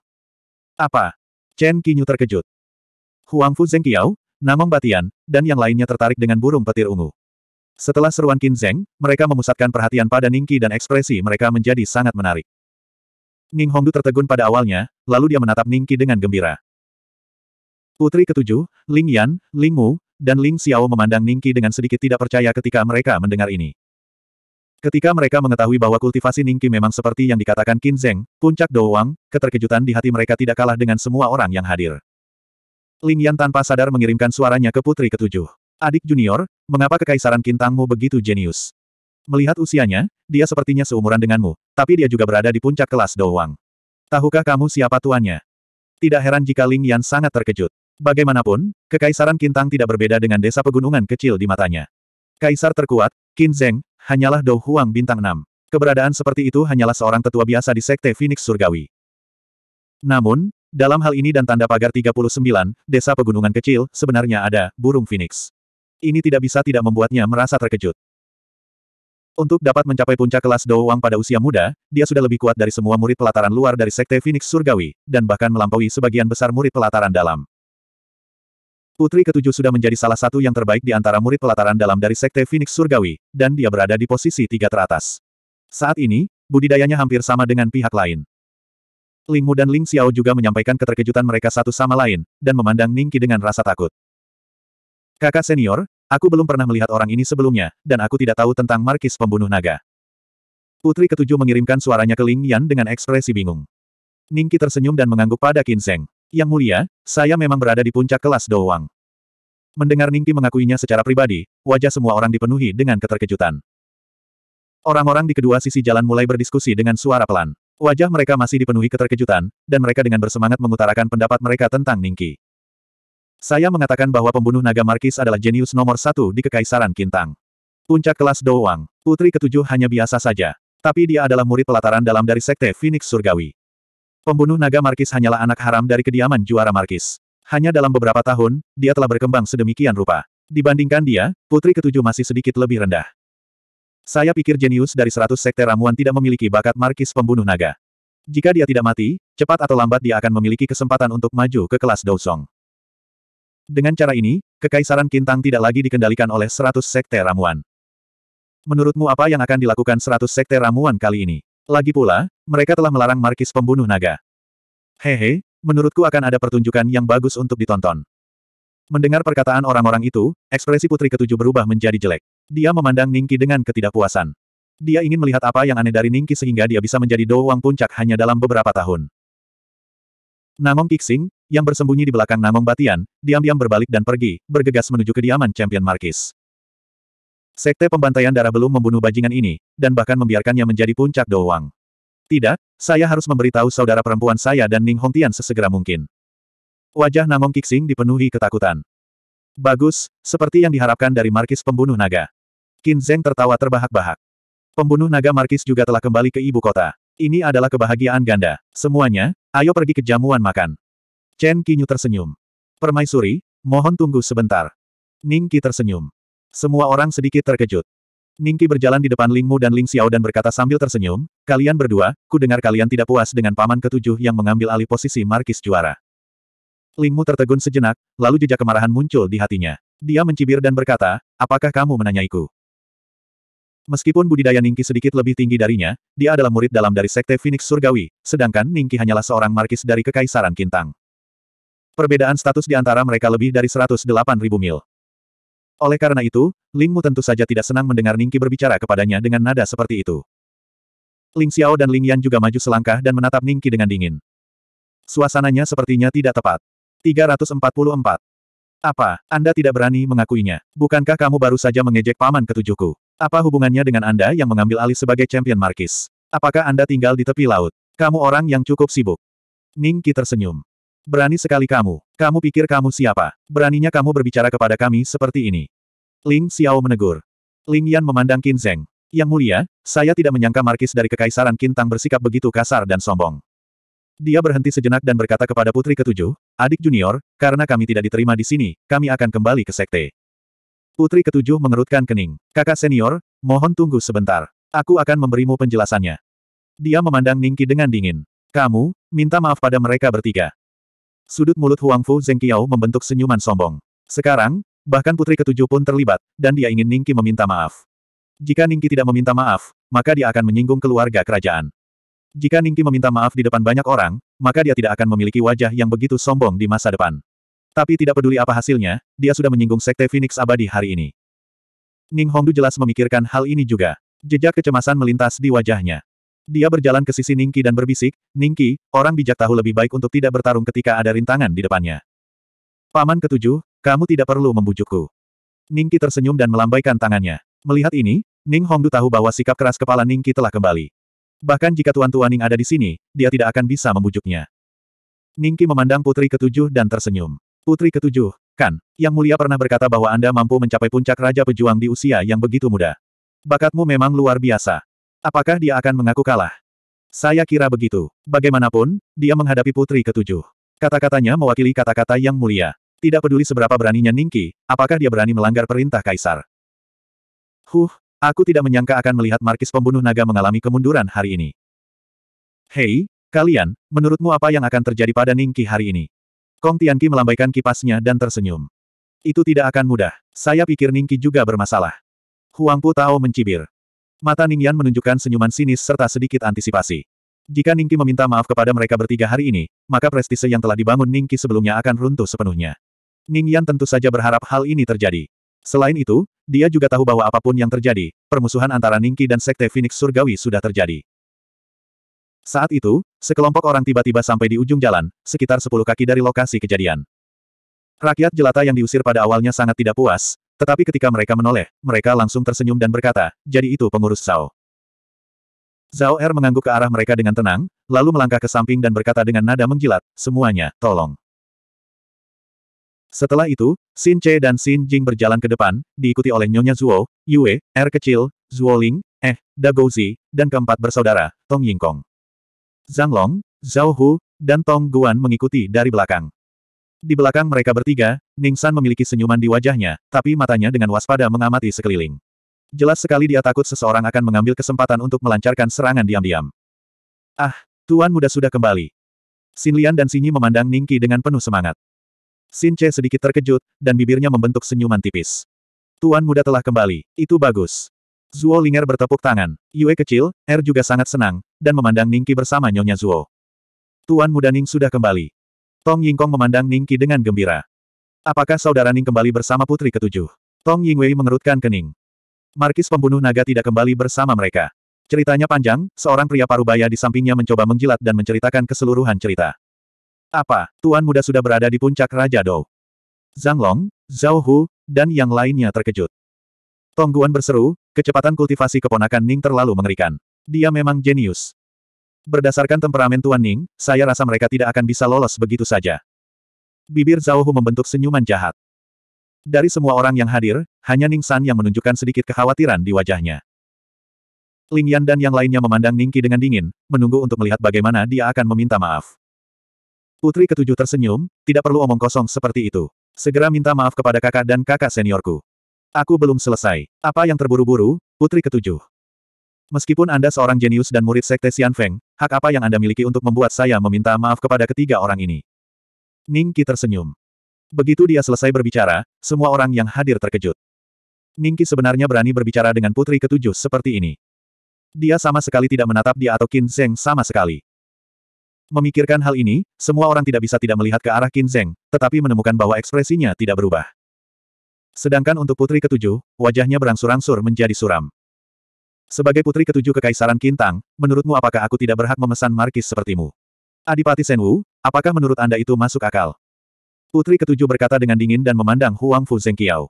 [SPEAKER 1] Apa? Chen Qinyu terkejut. Huang Fu Zheng Zengqiao, Namong Batian, dan yang lainnya tertarik dengan burung petir ungu. Setelah seruan Qin Zheng, mereka memusatkan perhatian pada Ningqi dan ekspresi mereka menjadi sangat menarik. Ning Hongdu tertegun pada awalnya, lalu dia menatap Ningqi dengan gembira. Putri ketujuh, Ling Yan, Ling Mu, dan Ling Xiao memandang Ningqi dengan sedikit tidak percaya ketika mereka mendengar ini. Ketika mereka mengetahui bahwa kultivasi Ningqi memang seperti yang dikatakan Qin Zheng, puncak doang, keterkejutan di hati mereka tidak kalah dengan semua orang yang hadir. Ling Yan tanpa sadar mengirimkan suaranya ke putri ketujuh. Adik junior, mengapa kekaisaran Kintangmu begitu jenius? Melihat usianya, dia sepertinya seumuran denganmu, tapi dia juga berada di puncak kelas doang. Tahukah kamu siapa tuannya? Tidak heran jika Ling Yan sangat terkejut. Bagaimanapun, kekaisaran Kintang tidak berbeda dengan desa pegunungan kecil di matanya. Kaisar terkuat, Qin Zheng, hanyalah Dou Huang bintang 6. Keberadaan seperti itu hanyalah seorang tetua biasa di sekte Phoenix Surgawi. Namun, dalam hal ini dan tanda pagar 39, desa pegunungan kecil, sebenarnya ada burung phoenix. Ini tidak bisa tidak membuatnya merasa terkejut. Untuk dapat mencapai puncak kelas Dou Wang pada usia muda, dia sudah lebih kuat dari semua murid pelataran luar dari Sekte Phoenix Surgawi, dan bahkan melampaui sebagian besar murid pelataran dalam. Putri ketujuh sudah menjadi salah satu yang terbaik di antara murid pelataran dalam dari Sekte Phoenix Surgawi, dan dia berada di posisi tiga teratas. Saat ini, budidayanya hampir sama dengan pihak lain. Ling Mu dan Ling Xiao juga menyampaikan keterkejutan mereka satu sama lain, dan memandang Ningki dengan rasa takut. Kakak senior, aku belum pernah melihat orang ini sebelumnya, dan aku tidak tahu tentang markis pembunuh naga. Putri ketujuh mengirimkan suaranya ke Ling Yan dengan ekspresi bingung. Ningki tersenyum dan mengangguk pada Kinseng. Yang mulia, saya memang berada di puncak kelas doang. Mendengar Ningki mengakuinya secara pribadi, wajah semua orang dipenuhi dengan keterkejutan. Orang-orang di kedua sisi jalan mulai berdiskusi dengan suara pelan. Wajah mereka masih dipenuhi keterkejutan, dan mereka dengan bersemangat mengutarakan pendapat mereka tentang Ningki. Saya mengatakan bahwa pembunuh naga Markis adalah jenius nomor satu di Kekaisaran Kintang. Puncak kelas Doang, putri ketujuh hanya biasa saja. Tapi dia adalah murid pelataran dalam dari Sekte Phoenix Surgawi. Pembunuh naga Markis hanyalah anak haram dari kediaman juara Markis. Hanya dalam beberapa tahun, dia telah berkembang sedemikian rupa. Dibandingkan dia, putri ketujuh masih sedikit lebih rendah. Saya pikir jenius dari seratus sekte ramuan tidak memiliki bakat Markis pembunuh naga. Jika dia tidak mati, cepat atau lambat dia akan memiliki kesempatan untuk maju ke kelas Dousong. Dengan cara ini, Kekaisaran Kintang tidak lagi dikendalikan oleh seratus sekte ramuan. Menurutmu apa yang akan dilakukan seratus sekte ramuan kali ini? Lagi pula, mereka telah melarang markis pembunuh naga. Hehe, menurutku akan ada pertunjukan yang bagus untuk ditonton. Mendengar perkataan orang-orang itu, ekspresi putri ketujuh berubah menjadi jelek. Dia memandang Ningki dengan ketidakpuasan. Dia ingin melihat apa yang aneh dari Ningki sehingga dia bisa menjadi doang puncak hanya dalam beberapa tahun. Namong Kixing, yang bersembunyi di belakang Namong Batian, diam-diam berbalik dan pergi, bergegas menuju kediaman Champion Markis. Sekte pembantaian darah belum membunuh bajingan ini, dan bahkan membiarkannya menjadi puncak doang. Tidak, saya harus memberitahu saudara perempuan saya dan Ning Hong Tian sesegera mungkin. Wajah Namong Kixing dipenuhi ketakutan. Bagus, seperti yang diharapkan dari Markis pembunuh naga. Qin Zeng tertawa terbahak-bahak. Pembunuh naga Markis juga telah kembali ke ibu kota. Ini adalah kebahagiaan ganda. Semuanya, ayo pergi ke jamuan makan. Chen Qinyu tersenyum. Permaisuri, mohon tunggu sebentar. Ning Qi tersenyum. Semua orang sedikit terkejut. Ning Ningki berjalan di depan Lingmu dan Ling Xiao dan berkata sambil tersenyum, kalian berdua, ku dengar kalian tidak puas dengan paman ketujuh yang mengambil alih posisi markis juara. Lingmu tertegun sejenak, lalu jejak kemarahan muncul di hatinya. Dia mencibir dan berkata, apakah kamu menanyaiku? Meskipun budidaya Ningki sedikit lebih tinggi darinya, dia adalah murid dalam dari Sekte Phoenix Surgawi, sedangkan Ningki hanyalah seorang markis dari Kekaisaran Kintang. Perbedaan status di antara mereka lebih dari ribu mil. Oleh karena itu, Ling Mu tentu saja tidak senang mendengar Ningki berbicara kepadanya dengan nada seperti itu. Ling Xiao dan Ling Yan juga maju selangkah dan menatap Ningki dengan dingin. Suasananya sepertinya tidak tepat. 344. Apa, Anda tidak berani mengakuinya? Bukankah kamu baru saja mengejek paman ketujuhku? Apa hubungannya dengan Anda yang mengambil alih sebagai champion Markis? Apakah Anda tinggal di tepi laut? Kamu orang yang cukup sibuk. Ningki tersenyum. Berani sekali kamu. Kamu pikir kamu siapa? Beraninya kamu berbicara kepada kami seperti ini. Ling Xiao menegur. Ling Yan memandang Qin Zheng. Yang mulia, saya tidak menyangka Markis dari Kekaisaran Kintang bersikap begitu kasar dan sombong. Dia berhenti sejenak dan berkata kepada putri ketujuh, adik junior, karena kami tidak diterima di sini, kami akan kembali ke sekte. Putri ketujuh mengerutkan kening. Kakak senior, mohon tunggu sebentar. Aku akan memberimu penjelasannya. Dia memandang Ningki dengan dingin. Kamu, minta maaf pada mereka bertiga. Sudut mulut Huang Fu Zengqiao membentuk senyuman sombong. Sekarang, bahkan putri ketujuh pun terlibat, dan dia ingin Ningki meminta maaf. Jika Ningki tidak meminta maaf, maka dia akan menyinggung keluarga kerajaan. Jika Ningki meminta maaf di depan banyak orang, maka dia tidak akan memiliki wajah yang begitu sombong di masa depan. Tapi tidak peduli apa hasilnya, dia sudah menyinggung Sekte Phoenix Abadi hari ini. Ning Hongdu jelas memikirkan hal ini juga. Jejak kecemasan melintas di wajahnya. Dia berjalan ke sisi Ningki dan berbisik, Ningki, orang bijak tahu lebih baik untuk tidak bertarung ketika ada rintangan di depannya. Paman ketujuh, kamu tidak perlu membujukku. Ningki tersenyum dan melambaikan tangannya. Melihat ini, Ning Hongdu tahu bahwa sikap keras kepala Ningki telah kembali. Bahkan jika Tuan Tuan Ning ada di sini, dia tidak akan bisa membujuknya. Ningki memandang putri ketujuh dan tersenyum. Putri ketujuh, kan, yang mulia pernah berkata bahwa Anda mampu mencapai puncak Raja Pejuang di usia yang begitu muda. Bakatmu memang luar biasa. Apakah dia akan mengaku kalah? Saya kira begitu. Bagaimanapun, dia menghadapi putri ketujuh. Kata-katanya mewakili kata-kata yang mulia. Tidak peduli seberapa beraninya Ningki, apakah dia berani melanggar perintah kaisar. Huh, aku tidak menyangka akan melihat markis pembunuh naga mengalami kemunduran hari ini. Hei, kalian, menurutmu apa yang akan terjadi pada Ningki hari ini? Kong Tianqi melambaikan kipasnya dan tersenyum. Itu tidak akan mudah. Saya pikir Ningki juga bermasalah. Huang Pu Tao mencibir. Mata Ning Yan menunjukkan senyuman sinis serta sedikit antisipasi. Jika Ningki meminta maaf kepada mereka bertiga hari ini, maka prestise yang telah dibangun Ningki sebelumnya akan runtuh sepenuhnya. Ning Yan tentu saja berharap hal ini terjadi. Selain itu, dia juga tahu bahwa apapun yang terjadi, permusuhan antara Ningki dan Sekte Phoenix Surgawi sudah terjadi. Saat itu, sekelompok orang tiba-tiba sampai di ujung jalan, sekitar 10 kaki dari lokasi kejadian. Rakyat jelata yang diusir pada awalnya sangat tidak puas, tetapi ketika mereka menoleh, mereka langsung tersenyum dan berkata, jadi itu pengurus Zhao. Zhao Er mengangguk ke arah mereka dengan tenang, lalu melangkah ke samping dan berkata dengan nada menjilat, semuanya, tolong. Setelah itu, Xin Che dan Xin Jing berjalan ke depan, diikuti oleh Nyonya Zhuo, Yue, Er kecil, Zhuo Ling, Eh, Da dan keempat bersaudara, Tong Yingkong. Zhang Long, Zhao Hu, dan Tong Guan mengikuti dari belakang. Di belakang mereka bertiga, Ning San memiliki senyuman di wajahnya, tapi matanya dengan waspada mengamati sekeliling. Jelas sekali dia takut seseorang akan mengambil kesempatan untuk melancarkan serangan diam-diam. Ah, Tuan Muda sudah kembali. Xin Lian dan Sinyi memandang Ningqi dengan penuh semangat. Xin Che sedikit terkejut, dan bibirnya membentuk senyuman tipis. Tuan Muda telah kembali, itu bagus. Zuo Linger bertepuk tangan, Yue kecil, Er juga sangat senang, dan memandang Ningqi bersama Nyonya Zuo. Tuan Muda Ning sudah kembali. Tong Yingkong memandang Ning dengan gembira. Apakah saudara Ning kembali bersama putri ketujuh? Tong Yingwei mengerutkan kening. Markis pembunuh naga tidak kembali bersama mereka. Ceritanya panjang, seorang pria parubaya di sampingnya mencoba menjilat dan menceritakan keseluruhan cerita. Apa, Tuan Muda sudah berada di puncak Raja Dou? Zhang Long, Zhao Hu, dan yang lainnya terkejut. Tong Guan berseru, kecepatan kultivasi keponakan Ning terlalu mengerikan. Dia memang jenius. Berdasarkan temperamen Tuan Ning, saya rasa mereka tidak akan bisa lolos begitu saja. Bibir Zhao Hu membentuk senyuman jahat. Dari semua orang yang hadir, hanya Ning San yang menunjukkan sedikit kekhawatiran di wajahnya. Ling Yan dan yang lainnya memandang Ning Qi dengan dingin, menunggu untuk melihat bagaimana dia akan meminta maaf. Putri ketujuh tersenyum, tidak perlu omong kosong seperti itu. Segera minta maaf kepada kakak dan kakak seniorku. Aku belum selesai. Apa yang terburu-buru, putri ketujuh? Meskipun Anda seorang jenius dan murid sekte Xian Feng, hak apa yang Anda miliki untuk membuat saya meminta maaf kepada ketiga orang ini? Ning Qi tersenyum. Begitu dia selesai berbicara, semua orang yang hadir terkejut. Ning Qi sebenarnya berani berbicara dengan putri ketujuh seperti ini. Dia sama sekali tidak menatap dia atau Qin Zheng sama sekali. Memikirkan hal ini, semua orang tidak bisa tidak melihat ke arah Qin Zheng, tetapi menemukan bahwa ekspresinya tidak berubah. Sedangkan untuk putri ketujuh, wajahnya berangsur-angsur menjadi suram. Sebagai putri ketujuh Kekaisaran Kintang, menurutmu apakah aku tidak berhak memesan markis sepertimu? Adipati Senwu, apakah menurut Anda itu masuk akal? Putri ketujuh berkata dengan dingin dan memandang Huang Fu Zengqiao.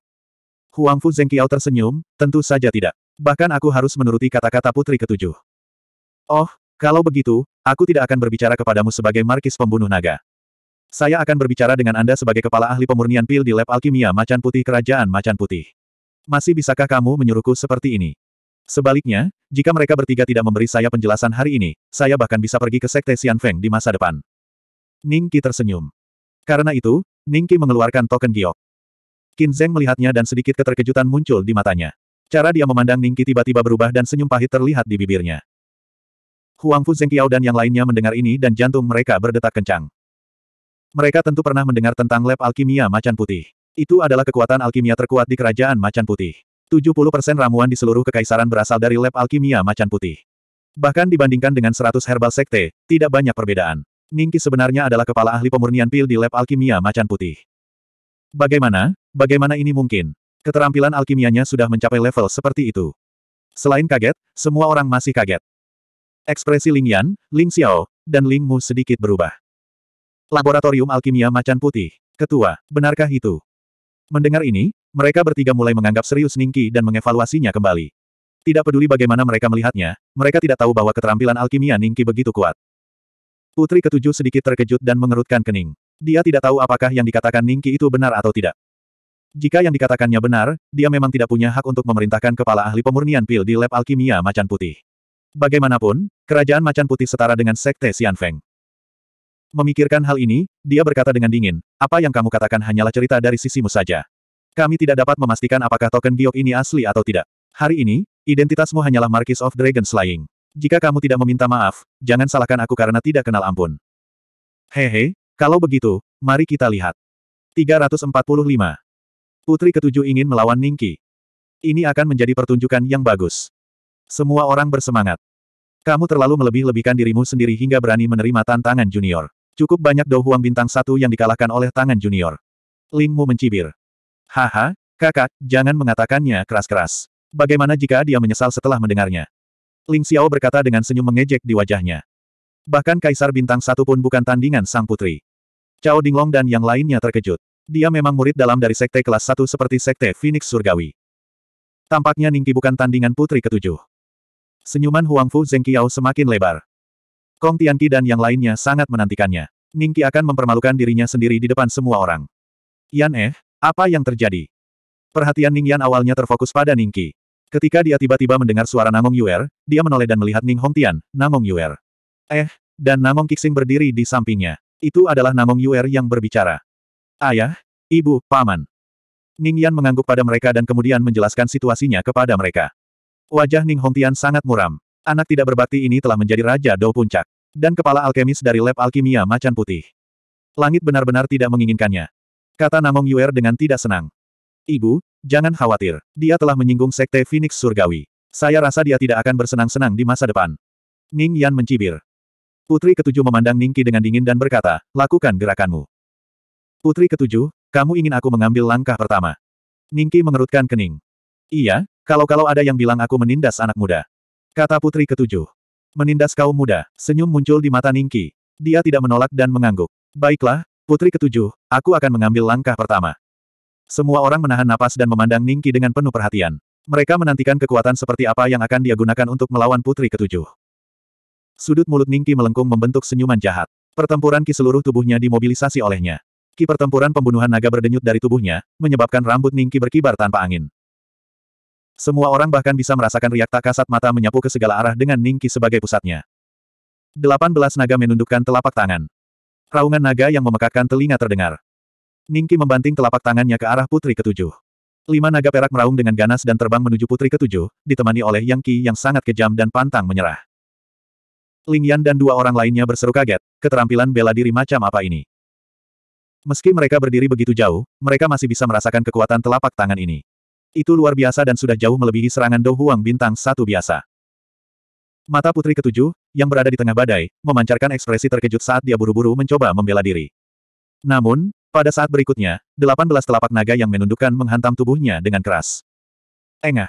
[SPEAKER 1] Huang Fu Zengqiao tersenyum, tentu saja tidak. Bahkan aku harus menuruti kata-kata putri ketujuh. Oh, kalau begitu, aku tidak akan berbicara kepadamu sebagai markis pembunuh naga. Saya akan berbicara dengan Anda sebagai kepala ahli pemurnian pil di lab alkimia macan putih kerajaan macan putih. Masih bisakah kamu menyuruhku seperti ini? Sebaliknya, jika mereka bertiga tidak memberi saya penjelasan hari ini, saya bahkan bisa pergi ke Sekte Xian Feng di masa depan. Ningki tersenyum. Karena itu, Ningki mengeluarkan token giok. Qin Zeng melihatnya dan sedikit keterkejutan muncul di matanya. Cara dia memandang Ningki tiba-tiba berubah dan senyum pahit terlihat di bibirnya. Huang Fu Kiao dan yang lainnya mendengar ini dan jantung mereka berdetak kencang. Mereka tentu pernah mendengar tentang lab alkimia macan putih. Itu adalah kekuatan alkimia terkuat di kerajaan macan putih. 70% ramuan di seluruh kekaisaran berasal dari lab alkimia macan putih. Bahkan dibandingkan dengan 100 herbal sekte, tidak banyak perbedaan. Ningki sebenarnya adalah kepala ahli pemurnian pil di lab alkimia macan putih. Bagaimana? Bagaimana ini mungkin? Keterampilan alkimianya sudah mencapai level seperti itu. Selain kaget, semua orang masih kaget. Ekspresi Ling Yan, Ling Xiao, dan Ling Mu sedikit berubah.
[SPEAKER 2] Laboratorium
[SPEAKER 1] Alkimia Macan Putih. Ketua, benarkah itu? Mendengar ini, mereka bertiga mulai menganggap serius Ningki dan mengevaluasinya kembali. Tidak peduli bagaimana mereka melihatnya, mereka tidak tahu bahwa keterampilan alkimia Ningki begitu kuat. Putri ketujuh sedikit terkejut dan mengerutkan kening. Dia tidak tahu apakah yang dikatakan Ningki itu benar atau tidak. Jika yang dikatakannya benar, dia memang tidak punya hak untuk memerintahkan kepala ahli pemurnian pil di lab alkimia macan putih. Bagaimanapun, kerajaan macan putih setara dengan sekte Xianfeng. Memikirkan hal ini, dia berkata dengan dingin, apa yang kamu katakan hanyalah cerita dari sisimu saja. Kami tidak dapat memastikan apakah token giok ini asli atau tidak. Hari ini, identitasmu hanyalah Marquis of Dragon Slaying. Jika kamu tidak meminta maaf, jangan salahkan aku karena tidak kenal ampun. Hehe, kalau begitu, mari kita lihat. 345. Putri ketujuh ingin melawan Ningki. Ini akan menjadi pertunjukan yang bagus. Semua orang bersemangat. Kamu terlalu melebih-lebihkan dirimu sendiri hingga berani menerima tantangan junior. Cukup banyak Douhuang bintang satu yang dikalahkan oleh tangan junior. Lingmu mencibir. Haha, kakak, jangan mengatakannya keras-keras. Bagaimana jika dia menyesal setelah mendengarnya? Ling Xiao berkata dengan senyum mengejek di wajahnya. Bahkan Kaisar Bintang satu pun bukan tandingan sang putri. Cao Dinglong dan yang lainnya terkejut. Dia memang murid dalam dari sekte kelas Satu seperti sekte Phoenix Surgawi. Tampaknya Ningki bukan tandingan putri ketujuh. Senyuman Huang Fu Zengqiao semakin lebar. Kong Tianqi dan yang lainnya sangat menantikannya. Ningki akan mempermalukan dirinya sendiri di depan semua orang. Yan Eh, apa yang terjadi? Perhatian Ning Yan awalnya terfokus pada Ning Qi. Ketika dia tiba-tiba mendengar suara Nangong Yuer, dia menoleh dan melihat Ning Hongtian, Nangong Yuer. Eh, dan Nangong Kixing berdiri di sampingnya. Itu adalah Nangong Yuer yang berbicara. Ayah, ibu, paman. Ning Yan mengangguk pada mereka dan kemudian menjelaskan situasinya kepada mereka. Wajah Ning Hongtian sangat muram. Anak tidak berbakti ini telah menjadi Raja Dou Puncak. Dan kepala alkemis dari lab alkimia macan putih. Langit benar-benar tidak menginginkannya. Kata Namong Yuer dengan tidak senang. Ibu, jangan khawatir. Dia telah menyinggung Sekte Phoenix Surgawi. Saya rasa dia tidak akan bersenang-senang di masa depan. Ning Yan mencibir. Putri ketujuh memandang Ningki dengan dingin dan berkata, lakukan gerakanmu. Putri ketujuh, kamu ingin aku mengambil langkah pertama. Ningki mengerutkan kening. Iya, kalau-kalau ada yang bilang aku menindas anak muda. Kata putri ketujuh. Menindas kaum muda, senyum muncul di mata Ningki. Dia tidak menolak dan mengangguk. Baiklah, Putri ketujuh, aku akan mengambil langkah pertama. Semua orang menahan napas dan memandang Ningki dengan penuh perhatian. Mereka menantikan kekuatan seperti apa yang akan dia gunakan untuk melawan putri ketujuh. Sudut mulut Ningki melengkung membentuk senyuman jahat. Pertempuran ki seluruh tubuhnya dimobilisasi olehnya. Ki pertempuran pembunuhan naga berdenyut dari tubuhnya, menyebabkan rambut Ningki berkibar tanpa angin. Semua orang bahkan bisa merasakan riak tak kasat mata menyapu ke segala arah dengan Ningki sebagai pusatnya. Delapan belas naga menundukkan telapak tangan. Raungan naga yang memekakkan telinga terdengar. Ningki membanting telapak tangannya ke arah putri ketujuh. Lima naga perak meraung dengan ganas dan terbang menuju putri ketujuh, ditemani oleh Yang Qi yang sangat kejam dan pantang menyerah. Ling Yan dan dua orang lainnya berseru kaget, keterampilan bela diri macam apa ini. Meski mereka berdiri begitu jauh, mereka masih bisa merasakan kekuatan telapak tangan ini. Itu luar biasa dan sudah jauh melebihi serangan Dou Huang bintang satu biasa. Mata putri ketujuh, yang berada di tengah badai, memancarkan ekspresi terkejut saat dia buru-buru mencoba membela diri. Namun, pada saat berikutnya, delapan belas telapak naga yang menundukkan menghantam tubuhnya dengan keras. Engah.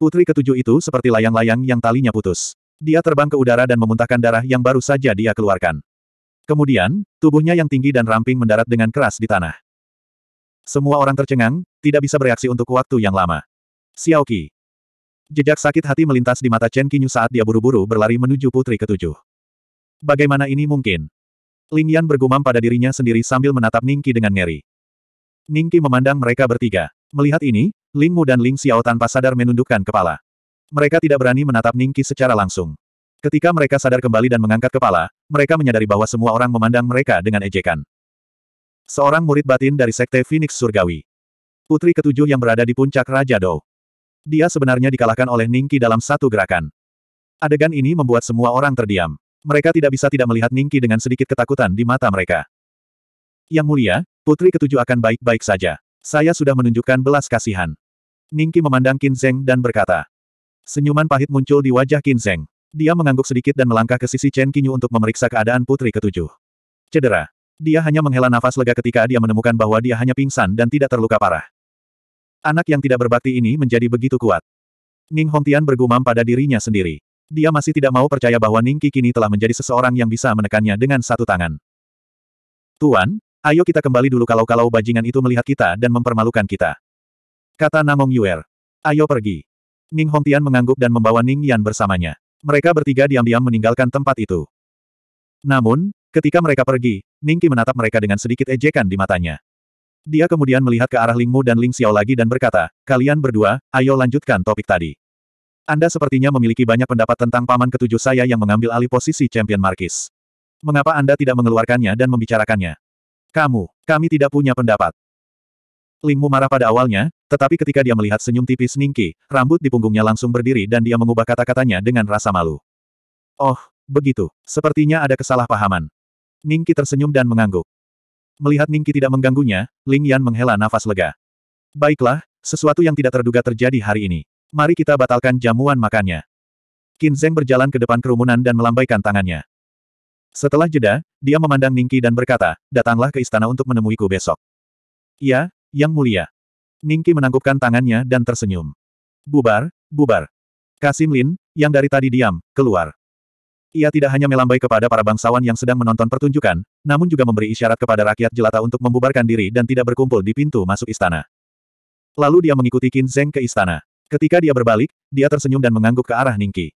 [SPEAKER 1] Putri ketujuh itu seperti layang-layang yang talinya putus. Dia terbang ke udara dan memuntahkan darah yang baru saja dia keluarkan. Kemudian, tubuhnya yang tinggi dan ramping mendarat dengan keras di tanah. Semua orang tercengang, tidak bisa bereaksi untuk waktu yang lama. Xiaoqi. Jejak sakit hati melintas di mata Chen Qinyu saat dia buru-buru berlari menuju putri ketujuh. Bagaimana ini mungkin? Ling Yan bergumam pada dirinya sendiri sambil menatap Qi dengan ngeri. Qi memandang mereka bertiga. Melihat ini, Ling Mu dan Ling Xiao tanpa sadar menundukkan kepala. Mereka tidak berani menatap Qi secara langsung. Ketika mereka sadar kembali dan mengangkat kepala, mereka menyadari bahwa semua orang memandang mereka dengan ejekan. Seorang murid batin dari Sekte Phoenix Surgawi. Putri ketujuh yang berada di puncak Raja Dou. Dia sebenarnya dikalahkan oleh Ningki dalam satu gerakan. Adegan ini membuat semua orang terdiam. Mereka tidak bisa tidak melihat Ningki dengan sedikit ketakutan di mata mereka. Yang mulia, putri ketujuh akan baik-baik saja. Saya sudah menunjukkan belas kasihan. Ningki memandang Qin dan berkata. Senyuman pahit muncul di wajah Qin Dia mengangguk sedikit dan melangkah ke sisi Chen Qinyu untuk memeriksa keadaan putri ketujuh. Cedera. Dia hanya menghela nafas lega ketika dia menemukan bahwa dia hanya pingsan dan tidak terluka parah. Anak yang tidak berbakti ini menjadi begitu kuat. Ning Hongtian bergumam pada dirinya sendiri. Dia masih tidak mau percaya bahwa Ning Qi kini telah menjadi seseorang yang bisa menekannya dengan satu tangan. Tuan, ayo kita kembali dulu kalau-kalau bajingan itu melihat kita dan mempermalukan kita. Kata Namong Yuer. Ayo pergi. Ning Hongtian mengangguk dan membawa Ning Yan bersamanya. Mereka bertiga diam-diam meninggalkan tempat itu. Namun, ketika mereka pergi, Ning Qi menatap mereka dengan sedikit ejekan di matanya. Dia kemudian melihat ke arah Lingmu dan Ling Xiao lagi dan berkata, kalian berdua, ayo lanjutkan topik tadi. Anda sepertinya memiliki banyak pendapat tentang paman ketujuh saya yang mengambil alih posisi champion Markis. Mengapa Anda tidak mengeluarkannya dan membicarakannya? Kamu, kami tidak punya pendapat. Lingmu marah pada awalnya, tetapi ketika dia melihat senyum tipis Ningki, rambut di punggungnya langsung berdiri dan dia mengubah kata-katanya dengan rasa malu. Oh, begitu. Sepertinya ada kesalahpahaman. Ningki tersenyum dan mengangguk. Melihat Ningki tidak mengganggunya, Ling Yan menghela nafas lega. Baiklah, sesuatu yang tidak terduga terjadi hari ini. Mari kita batalkan jamuan makannya. Qin Zeng berjalan ke depan kerumunan dan melambaikan tangannya. Setelah jeda, dia memandang Ningki dan berkata, datanglah ke istana untuk menemuiku besok. Ya, Yang Mulia. Ningki menangkupkan tangannya dan tersenyum. Bubar, bubar. Kasim Lin, yang dari tadi diam, keluar. Ia tidak hanya melambai kepada para bangsawan yang sedang menonton pertunjukan, namun juga memberi isyarat kepada rakyat jelata untuk membubarkan diri dan tidak berkumpul di pintu masuk istana. Lalu dia mengikuti Qin Zheng ke istana. Ketika dia berbalik, dia tersenyum dan mengangguk ke arah Ningki.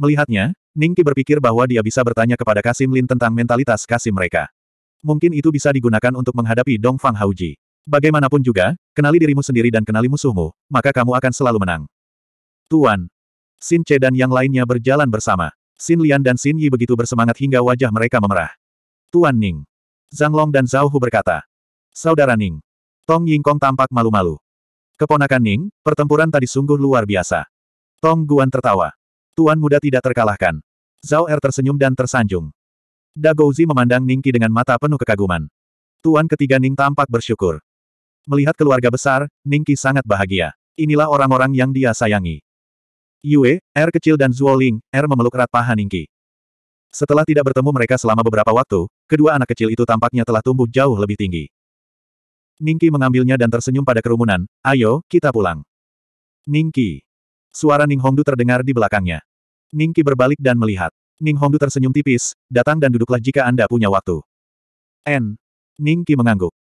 [SPEAKER 1] Melihatnya, Ningki berpikir bahwa dia bisa bertanya kepada Kasim Lin tentang mentalitas Kasim mereka. Mungkin itu bisa digunakan untuk menghadapi Dong Fang Bagaimanapun juga, kenali dirimu sendiri dan kenali musuhmu, maka kamu akan selalu menang. Tuan. Sin Che dan yang lainnya berjalan bersama. Xin Lian dan Xin Yi begitu bersemangat hingga wajah mereka memerah. Tuan Ning. Zhang Long dan Zhao Hu berkata. Saudara Ning. Tong Yingkong tampak malu-malu. Keponakan Ning, pertempuran tadi sungguh luar biasa. Tong Guan tertawa. Tuan muda tidak terkalahkan. Zhao Er tersenyum dan tersanjung. Dagouzi memandang Ning Qi dengan mata penuh kekaguman. Tuan ketiga Ning tampak bersyukur. Melihat keluarga besar, Ning Qi sangat bahagia. Inilah orang-orang yang dia sayangi. Yue, Er kecil dan Zuo Ling, Er memeluk erat paha Ningki. Setelah tidak bertemu mereka selama beberapa waktu, kedua anak kecil itu tampaknya telah tumbuh jauh lebih tinggi. Ningki mengambilnya dan tersenyum pada kerumunan, ayo, kita pulang. Ningki. Suara Ning Hongdu terdengar di belakangnya. Ningki berbalik dan melihat. Ning Hongdu tersenyum tipis, datang dan duduklah jika Anda punya waktu. N. Ningki mengangguk.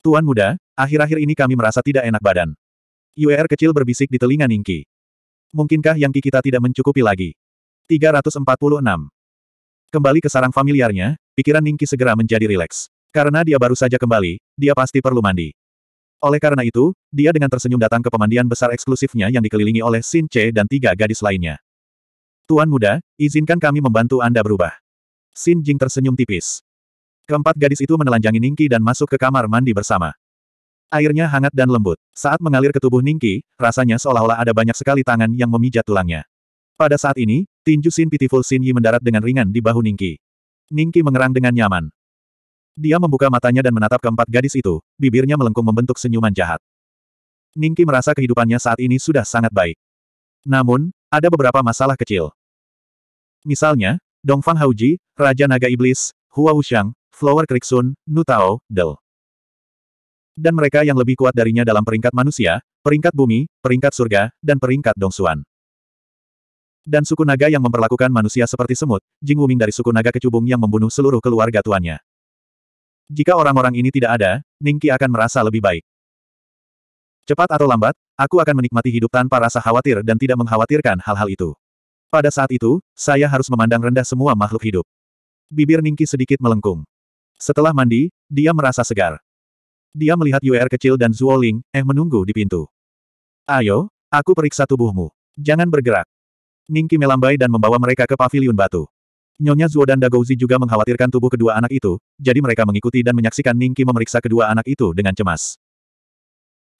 [SPEAKER 1] Tuan muda, akhir-akhir ini kami merasa tidak enak badan. UR er kecil berbisik di telinga Ningki. Mungkinkah yang kita tidak mencukupi lagi? 346. Kembali ke sarang familiarnya, pikiran Ningki segera menjadi rileks. Karena dia baru saja kembali, dia pasti perlu mandi. Oleh karena itu, dia dengan tersenyum datang ke pemandian besar eksklusifnya yang dikelilingi oleh Sin Che dan tiga gadis lainnya. Tuan muda, izinkan kami membantu Anda berubah. Sin Jing tersenyum tipis. Keempat gadis itu menelanjangi Ningki dan masuk ke kamar mandi bersama. Airnya hangat dan lembut. Saat mengalir ke tubuh Ningki, rasanya seolah-olah ada banyak sekali tangan yang memijat tulangnya. Pada saat ini, tinju Sin Pitiful Sin Yi mendarat dengan ringan di bahu Ningki. Ningki mengerang dengan nyaman. Dia membuka matanya dan menatap keempat gadis itu, bibirnya melengkung membentuk senyuman jahat. Ningki merasa kehidupannya saat ini sudah sangat baik. Namun, ada beberapa masalah kecil. Misalnya, Dongfang Hauji, Raja Naga Iblis, Hua Wuxiang, Flower Kriksun, Nutao, Del. Dan mereka yang lebih kuat darinya dalam peringkat manusia, peringkat bumi, peringkat surga, dan peringkat dongsuan. Dan suku naga yang memperlakukan manusia seperti semut, Jing Wuming dari suku naga kecubung yang membunuh seluruh keluarga tuannya. Jika orang-orang ini tidak ada, Ningki akan merasa lebih baik. Cepat atau lambat, aku akan menikmati hidup tanpa rasa khawatir dan tidak mengkhawatirkan hal-hal itu. Pada saat itu, saya harus memandang rendah semua makhluk hidup. Bibir Ningki sedikit melengkung. Setelah mandi, dia merasa segar. Dia melihat Yuer kecil dan Zuo Ling, eh menunggu di pintu. Ayo, aku periksa tubuhmu. Jangan bergerak. Ningki melambai dan membawa mereka ke pavilion batu. Nyonya Zuo dan Dagouzi juga mengkhawatirkan tubuh kedua anak itu, jadi mereka mengikuti dan menyaksikan Ningki memeriksa kedua anak itu dengan cemas.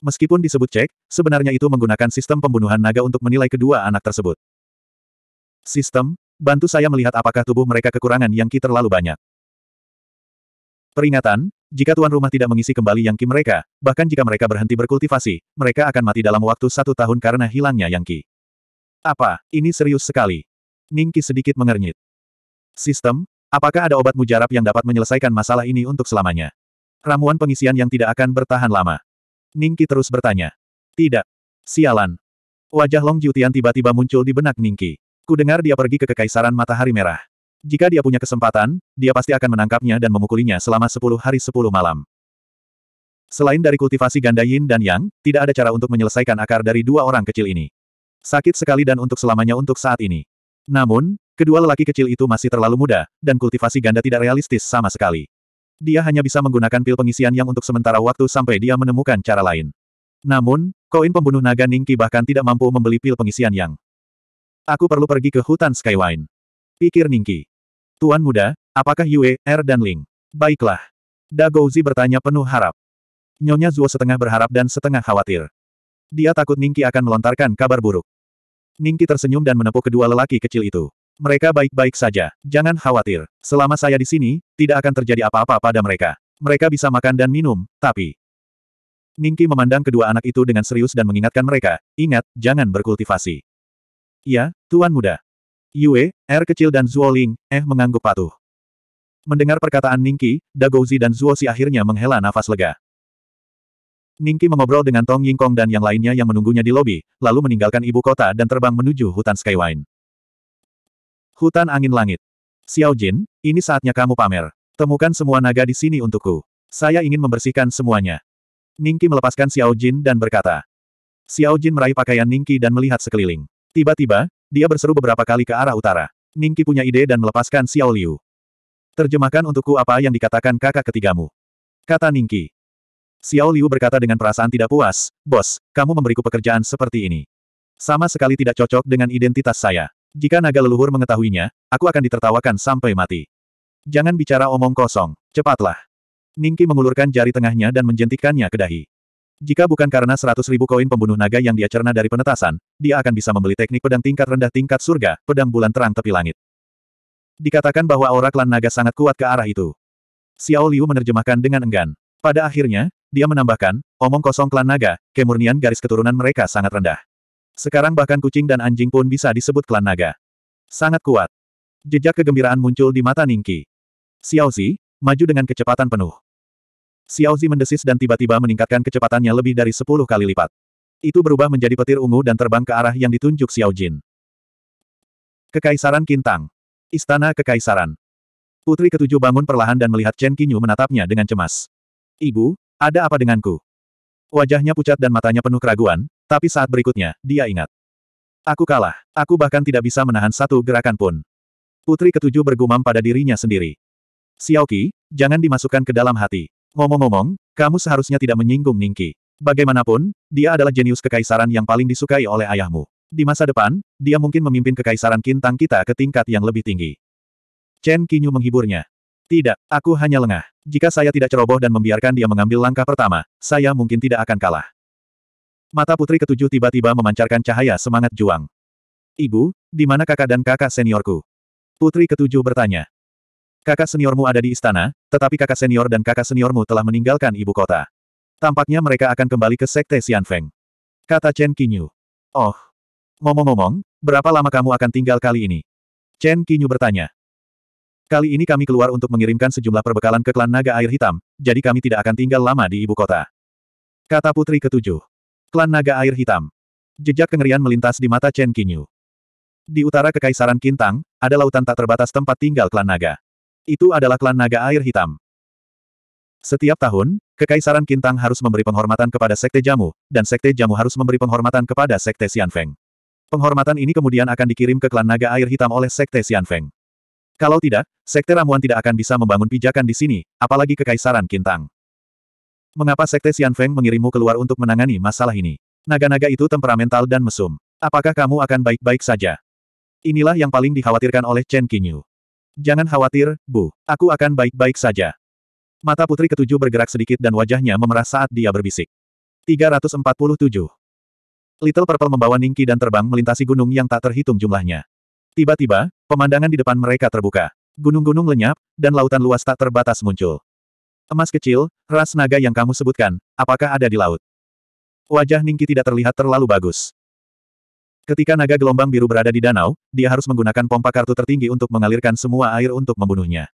[SPEAKER 1] Meskipun disebut cek, sebenarnya itu menggunakan sistem pembunuhan naga untuk menilai kedua anak tersebut. Sistem, bantu saya melihat apakah tubuh mereka kekurangan yang ki terlalu banyak. Peringatan, jika tuan rumah tidak mengisi kembali yang ki mereka, bahkan jika mereka berhenti berkultivasi, mereka akan mati dalam waktu satu tahun karena hilangnya yang ki. Apa, ini serius sekali? Ningki sedikit mengernyit. Sistem, apakah ada obat mujarab yang dapat menyelesaikan masalah ini untuk selamanya? Ramuan pengisian yang tidak akan bertahan lama. Ningki terus bertanya. Tidak. Sialan. Wajah Long Jiutian tiba-tiba muncul di benak Ningki. Ku dengar dia pergi ke Kekaisaran Matahari Merah. Jika dia punya kesempatan, dia pasti akan menangkapnya dan memukulinya selama sepuluh hari sepuluh malam. Selain dari kultivasi ganda yin dan yang, tidak ada cara untuk menyelesaikan akar dari dua orang kecil ini. Sakit sekali dan untuk selamanya untuk saat ini. Namun, kedua lelaki kecil itu masih terlalu muda, dan kultivasi ganda tidak realistis sama sekali. Dia hanya bisa menggunakan pil pengisian yang untuk sementara waktu sampai dia menemukan cara lain. Namun, koin pembunuh naga Ningki bahkan tidak mampu membeli pil pengisian yang. Aku perlu pergi ke hutan Skywine. Pikir Ningki. Tuan muda, apakah Yue, Er dan Ling? Baiklah. Dagouzi bertanya penuh harap. Nyonya Zuo setengah berharap dan setengah khawatir. Dia takut Ningki akan melontarkan kabar buruk. Ningki tersenyum dan menepuk kedua lelaki kecil itu. Mereka baik-baik saja, jangan khawatir. Selama saya di sini, tidak akan terjadi apa-apa pada mereka. Mereka bisa makan dan minum, tapi... Ningki memandang kedua anak itu dengan serius dan mengingatkan mereka, ingat, jangan berkultivasi. Ya, Tuan Muda. Yue, Er kecil dan Zuo Ling, eh mengangguk patuh. Mendengar perkataan Ningki, Dagouzi dan Zuo Si akhirnya menghela nafas lega. Ningki mengobrol dengan Tong Yingkong dan yang lainnya yang menunggunya di lobi, lalu meninggalkan ibu kota dan terbang menuju hutan Skywine. Hutan angin langit. Xiao Jin, ini saatnya kamu pamer. Temukan semua naga di sini untukku. Saya ingin membersihkan semuanya. Ningki melepaskan Xiao Jin dan berkata. Xiao Jin meraih pakaian Ningki dan melihat sekeliling. Tiba-tiba, dia berseru beberapa kali ke arah utara. Ningki punya ide dan melepaskan Xiao Liu. Terjemahkan untukku apa yang dikatakan kakak ketigamu. Kata Ningki. Xiao Liu berkata dengan perasaan tidak puas, Bos, kamu memberiku pekerjaan seperti ini. Sama sekali tidak cocok dengan identitas saya. Jika naga leluhur mengetahuinya, aku akan ditertawakan sampai mati. Jangan bicara omong kosong, cepatlah. Ningki mengulurkan jari tengahnya dan menjentikannya ke dahi. Jika bukan karena seratus ribu koin pembunuh naga yang dia cerna dari penetasan, dia akan bisa membeli teknik pedang tingkat rendah tingkat surga, pedang bulan terang tepi langit. Dikatakan bahwa aura klan naga sangat kuat ke arah itu. Xiao Liu menerjemahkan dengan enggan. Pada akhirnya, dia menambahkan, omong kosong klan naga, kemurnian garis keturunan mereka sangat rendah. Sekarang bahkan kucing dan anjing pun bisa disebut klan naga. Sangat kuat. Jejak kegembiraan muncul di mata Ningki. Xiao Zi maju dengan kecepatan penuh. Xiao Xiaozi mendesis dan tiba-tiba meningkatkan kecepatannya lebih dari sepuluh kali lipat. Itu berubah menjadi petir ungu dan terbang ke arah yang ditunjuk Xiao Jin. Kekaisaran Kintang. Istana Kekaisaran. Putri ketujuh bangun perlahan dan melihat Chen Qinyu menatapnya dengan cemas. Ibu, ada apa denganku? Wajahnya pucat dan matanya penuh keraguan, tapi saat berikutnya, dia ingat. Aku kalah. Aku bahkan tidak bisa menahan satu gerakan pun. Putri ketujuh bergumam pada dirinya sendiri. Xiao Qi, jangan dimasukkan ke dalam hati. Ngomong-ngomong, kamu seharusnya tidak menyinggung Ningki. Bagaimanapun, dia adalah jenius kekaisaran yang paling disukai oleh ayahmu. Di masa depan, dia mungkin memimpin kekaisaran Kintang kita ke tingkat yang lebih tinggi. Chen Qinyu menghiburnya. Tidak, aku hanya lengah. Jika saya tidak ceroboh dan membiarkan dia mengambil langkah pertama, saya mungkin tidak akan kalah. Mata putri ketujuh tiba-tiba memancarkan cahaya semangat juang. Ibu, di mana kakak dan kakak seniorku? Putri ketujuh bertanya. Kakak seniormu ada di istana, tetapi kakak senior dan kakak seniormu telah meninggalkan ibu kota. Tampaknya mereka akan kembali ke sekte Xianfeng. Kata Chen Qinyu. Oh. Ngomong-ngomong, berapa lama kamu akan tinggal kali ini? Chen Qinyu bertanya. Kali ini kami keluar untuk mengirimkan sejumlah perbekalan ke klan naga air hitam, jadi kami tidak akan tinggal lama di ibu kota. Kata putri ketujuh. Klan naga air hitam. Jejak kengerian melintas di mata Chen Qinyu. Di utara Kekaisaran Kintang, ada lautan tak terbatas tempat tinggal klan naga. Itu adalah klan naga air hitam. Setiap tahun, Kekaisaran Kintang harus memberi penghormatan kepada Sekte Jamu, dan Sekte Jamu harus memberi penghormatan kepada Sekte Xianfeng. Penghormatan ini kemudian akan dikirim ke klan naga air hitam oleh Sekte Xianfeng. Kalau tidak, Sekte Ramuan tidak akan bisa membangun pijakan di sini, apalagi Kekaisaran Kintang. Mengapa Sekte Xianfeng mengirimmu keluar untuk menangani masalah ini? Naga-naga itu temperamental dan mesum. Apakah kamu akan baik-baik saja? Inilah yang paling dikhawatirkan oleh Chen Qingyu. Jangan khawatir, Bu. Aku akan baik-baik saja. Mata putri ketujuh bergerak sedikit dan wajahnya memerah saat dia berbisik. 347. Little Purple membawa Ningki dan terbang melintasi gunung yang tak terhitung jumlahnya. Tiba-tiba, pemandangan di depan mereka terbuka. Gunung-gunung lenyap, dan lautan luas tak terbatas muncul. Emas kecil, ras naga yang kamu sebutkan, apakah ada di laut? Wajah Ningki tidak terlihat terlalu bagus. Ketika naga gelombang biru berada di danau, dia harus menggunakan pompa kartu tertinggi untuk mengalirkan semua air untuk membunuhnya.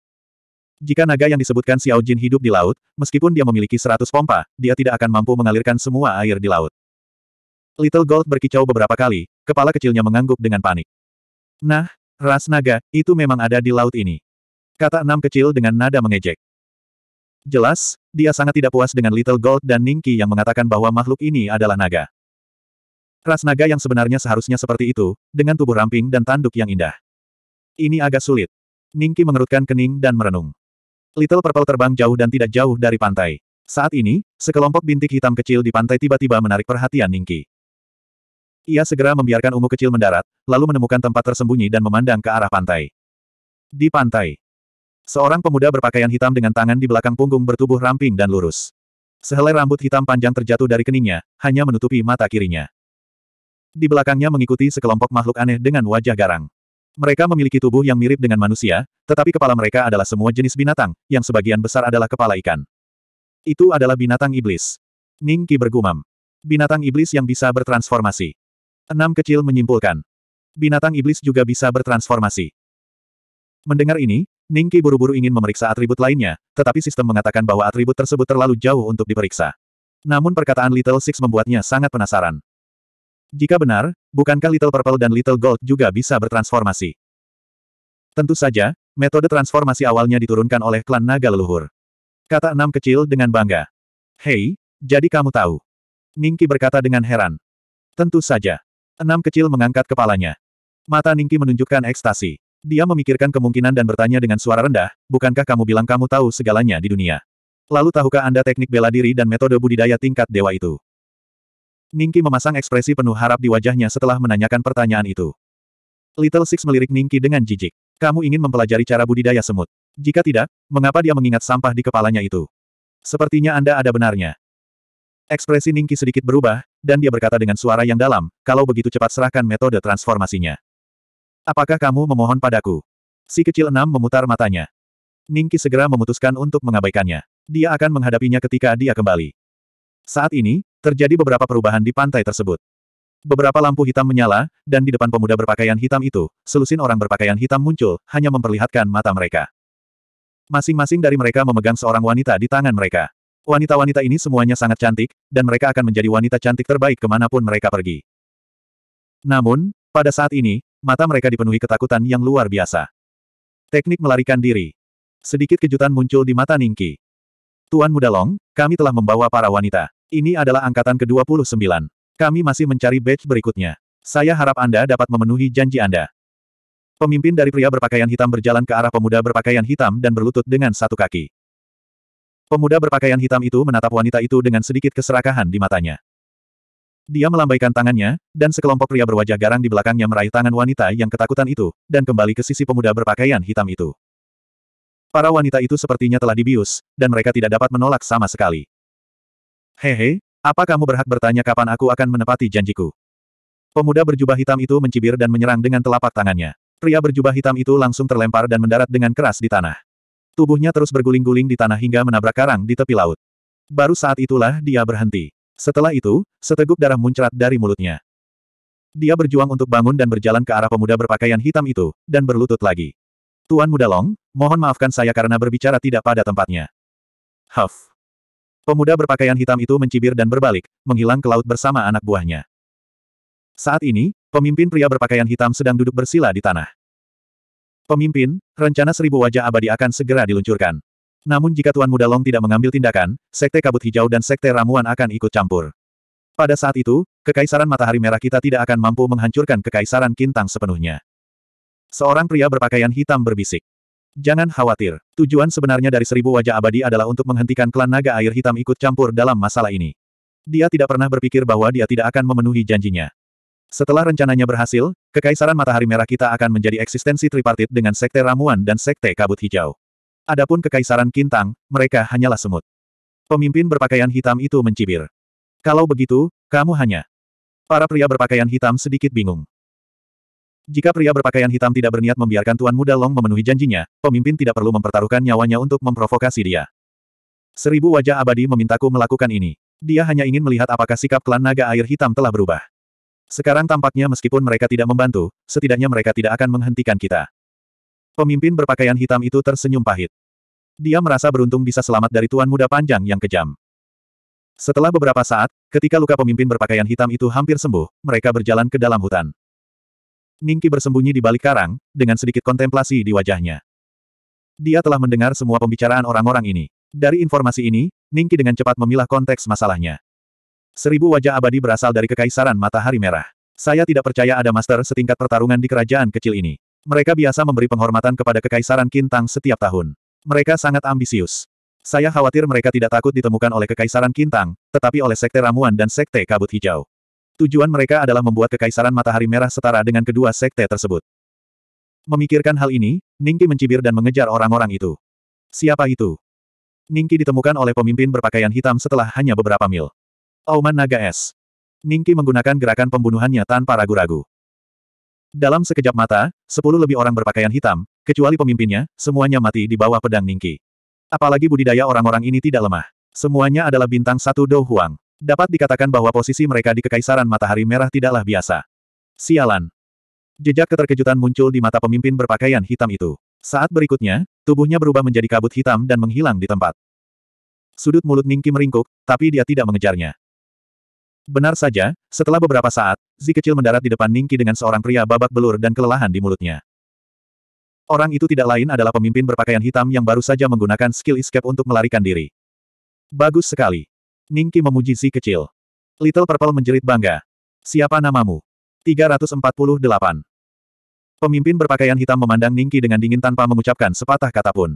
[SPEAKER 1] Jika naga yang disebutkan Xiao Jin hidup di laut, meskipun dia memiliki 100 pompa, dia tidak akan mampu mengalirkan semua air di laut. Little Gold berkicau beberapa kali, kepala kecilnya mengangguk dengan panik. Nah, ras naga, itu memang ada di laut ini. Kata enam kecil dengan nada mengejek. Jelas, dia sangat tidak puas dengan Little Gold dan Ningki yang mengatakan bahwa makhluk ini adalah naga. Ras naga yang sebenarnya seharusnya seperti itu, dengan tubuh ramping dan tanduk yang indah. Ini agak sulit. Ningki mengerutkan kening dan merenung. Little Purple terbang jauh dan tidak jauh dari pantai. Saat ini, sekelompok bintik hitam kecil di pantai tiba-tiba menarik perhatian Ningki. Ia segera membiarkan ungu kecil mendarat, lalu menemukan tempat tersembunyi dan memandang ke arah pantai. Di pantai, seorang pemuda berpakaian hitam dengan tangan di belakang punggung bertubuh ramping dan lurus. Sehelai rambut hitam panjang terjatuh dari keningnya, hanya menutupi mata kirinya. Di belakangnya mengikuti sekelompok makhluk aneh dengan wajah garang. Mereka memiliki tubuh yang mirip dengan manusia, tetapi kepala mereka adalah semua jenis binatang, yang sebagian besar adalah kepala ikan. Itu adalah binatang iblis. Ning Qi bergumam. Binatang iblis yang bisa bertransformasi. Enam kecil menyimpulkan. Binatang iblis juga bisa bertransformasi. Mendengar ini, Ning Ki buru-buru ingin memeriksa atribut lainnya, tetapi sistem mengatakan bahwa atribut tersebut terlalu jauh untuk diperiksa. Namun perkataan Little Six membuatnya sangat penasaran. Jika benar, bukankah Little Purple dan Little Gold juga bisa bertransformasi? Tentu saja, metode transformasi awalnya diturunkan oleh klan naga leluhur. Kata enam kecil dengan bangga. Hei, jadi kamu tahu. Ningki berkata dengan heran. Tentu saja. Enam kecil mengangkat kepalanya. Mata Ningki menunjukkan ekstasi. Dia memikirkan kemungkinan dan bertanya dengan suara rendah, bukankah kamu bilang kamu tahu segalanya di dunia? Lalu tahukah Anda teknik bela diri dan metode budidaya tingkat dewa itu? Ningki memasang ekspresi penuh harap di wajahnya setelah menanyakan pertanyaan itu. Little Six melirik Ningki dengan jijik. Kamu ingin mempelajari cara budidaya semut. Jika tidak, mengapa dia mengingat sampah di kepalanya itu? Sepertinya Anda ada benarnya. Ekspresi Ningki sedikit berubah, dan dia berkata dengan suara yang dalam, kalau begitu cepat serahkan metode transformasinya. Apakah kamu memohon padaku? Si kecil enam memutar matanya. Ningki segera memutuskan untuk mengabaikannya. Dia akan menghadapinya ketika dia kembali. Saat ini, Terjadi beberapa perubahan di pantai tersebut. Beberapa lampu hitam menyala, dan di depan pemuda berpakaian hitam itu, selusin orang berpakaian hitam muncul, hanya memperlihatkan mata mereka. Masing-masing dari mereka memegang seorang wanita di tangan mereka. Wanita-wanita ini semuanya sangat cantik, dan mereka akan menjadi wanita cantik terbaik kemanapun mereka pergi. Namun, pada saat ini, mata mereka dipenuhi ketakutan yang luar biasa. Teknik melarikan diri. Sedikit kejutan muncul di mata Ningki. Tuan Muda Long, kami telah membawa para wanita. Ini adalah angkatan ke-29. Kami masih mencari batch berikutnya. Saya harap Anda dapat memenuhi janji Anda. Pemimpin dari pria berpakaian hitam berjalan ke arah pemuda berpakaian hitam dan berlutut dengan satu kaki. Pemuda berpakaian hitam itu menatap wanita itu dengan sedikit keserakahan di matanya. Dia melambaikan tangannya, dan sekelompok pria berwajah garang di belakangnya meraih tangan wanita yang ketakutan itu, dan kembali ke sisi pemuda berpakaian hitam itu. Para wanita itu sepertinya telah dibius, dan mereka tidak dapat menolak sama sekali. Hehe, apa kamu berhak bertanya kapan aku akan menepati janjiku? Pemuda berjubah hitam itu mencibir dan menyerang dengan telapak tangannya. Pria berjubah hitam itu langsung terlempar dan mendarat dengan keras di tanah. Tubuhnya terus berguling-guling di tanah hingga menabrak karang di tepi laut. Baru saat itulah dia berhenti. Setelah itu, seteguk darah muncrat dari mulutnya. Dia berjuang untuk bangun dan berjalan ke arah pemuda berpakaian hitam itu, dan berlutut lagi. Tuan Muda Long, mohon maafkan saya karena berbicara tidak pada tempatnya. Huff. Pemuda berpakaian hitam itu mencibir dan berbalik, menghilang ke laut bersama anak buahnya. Saat ini, pemimpin pria berpakaian hitam sedang duduk bersila di tanah. Pemimpin, rencana seribu wajah abadi akan segera diluncurkan. Namun jika Tuan Muda Long tidak mengambil tindakan, Sekte Kabut Hijau dan Sekte Ramuan akan ikut campur. Pada saat itu, Kekaisaran Matahari Merah kita tidak akan mampu menghancurkan Kekaisaran Kintang sepenuhnya. Seorang pria berpakaian hitam berbisik. Jangan khawatir, tujuan sebenarnya dari seribu wajah abadi adalah untuk menghentikan klan naga air hitam ikut campur dalam masalah ini. Dia tidak pernah berpikir bahwa dia tidak akan memenuhi janjinya. Setelah rencananya berhasil, Kekaisaran Matahari Merah kita akan menjadi eksistensi tripartit dengan Sekte Ramuan dan Sekte Kabut Hijau. Adapun Kekaisaran Kintang, mereka hanyalah semut. Pemimpin berpakaian hitam itu mencibir. Kalau begitu, kamu hanya... Para pria berpakaian hitam sedikit bingung. Jika pria berpakaian hitam tidak berniat membiarkan Tuan Muda Long memenuhi janjinya, pemimpin tidak perlu mempertaruhkan nyawanya untuk memprovokasi dia. Seribu wajah abadi memintaku melakukan ini. Dia hanya ingin melihat apakah sikap klan naga air hitam telah berubah. Sekarang tampaknya meskipun mereka tidak membantu, setidaknya mereka tidak akan menghentikan kita. Pemimpin berpakaian hitam itu tersenyum pahit. Dia merasa beruntung bisa selamat dari Tuan Muda Panjang yang kejam. Setelah beberapa saat, ketika luka pemimpin berpakaian hitam itu hampir sembuh, mereka berjalan ke dalam hutan. Ningki bersembunyi di balik karang, dengan sedikit kontemplasi di wajahnya. Dia telah mendengar semua pembicaraan orang-orang ini. Dari informasi ini, Ningki dengan cepat memilah konteks masalahnya. Seribu wajah abadi berasal dari Kekaisaran Matahari Merah. Saya tidak percaya ada master setingkat pertarungan di kerajaan kecil ini. Mereka biasa memberi penghormatan kepada Kekaisaran Kintang setiap tahun. Mereka sangat ambisius. Saya khawatir mereka tidak takut ditemukan oleh Kekaisaran Kintang, tetapi oleh Sekte Ramuan dan Sekte Kabut Hijau. Tujuan mereka adalah membuat kekaisaran matahari merah setara dengan kedua sekte tersebut. Memikirkan hal ini, Ningki mencibir dan mengejar orang-orang itu. Siapa itu? Ningki ditemukan oleh pemimpin berpakaian hitam setelah hanya beberapa mil. Auman Naga Es. Ningki menggunakan gerakan pembunuhannya tanpa ragu-ragu. Dalam sekejap mata, sepuluh lebih orang berpakaian hitam, kecuali pemimpinnya, semuanya mati di bawah pedang Ningki. Apalagi budidaya orang-orang ini tidak lemah. Semuanya adalah bintang satu Do Huang. Dapat dikatakan bahwa posisi mereka di Kekaisaran Matahari Merah tidaklah biasa. Sialan. Jejak keterkejutan muncul di mata pemimpin berpakaian hitam itu. Saat berikutnya, tubuhnya berubah menjadi kabut hitam dan menghilang di tempat. Sudut mulut Ningki meringkuk, tapi dia tidak mengejarnya. Benar saja, setelah beberapa saat, Zi kecil mendarat di depan Ningki dengan seorang pria babak belur dan kelelahan di mulutnya. Orang itu tidak lain adalah pemimpin berpakaian hitam yang baru saja menggunakan skill escape untuk melarikan diri. Bagus sekali. Ningki memuji si kecil. Little Purple menjerit bangga. Siapa namamu? 348. Pemimpin berpakaian hitam memandang Ningki dengan dingin tanpa mengucapkan sepatah kata pun.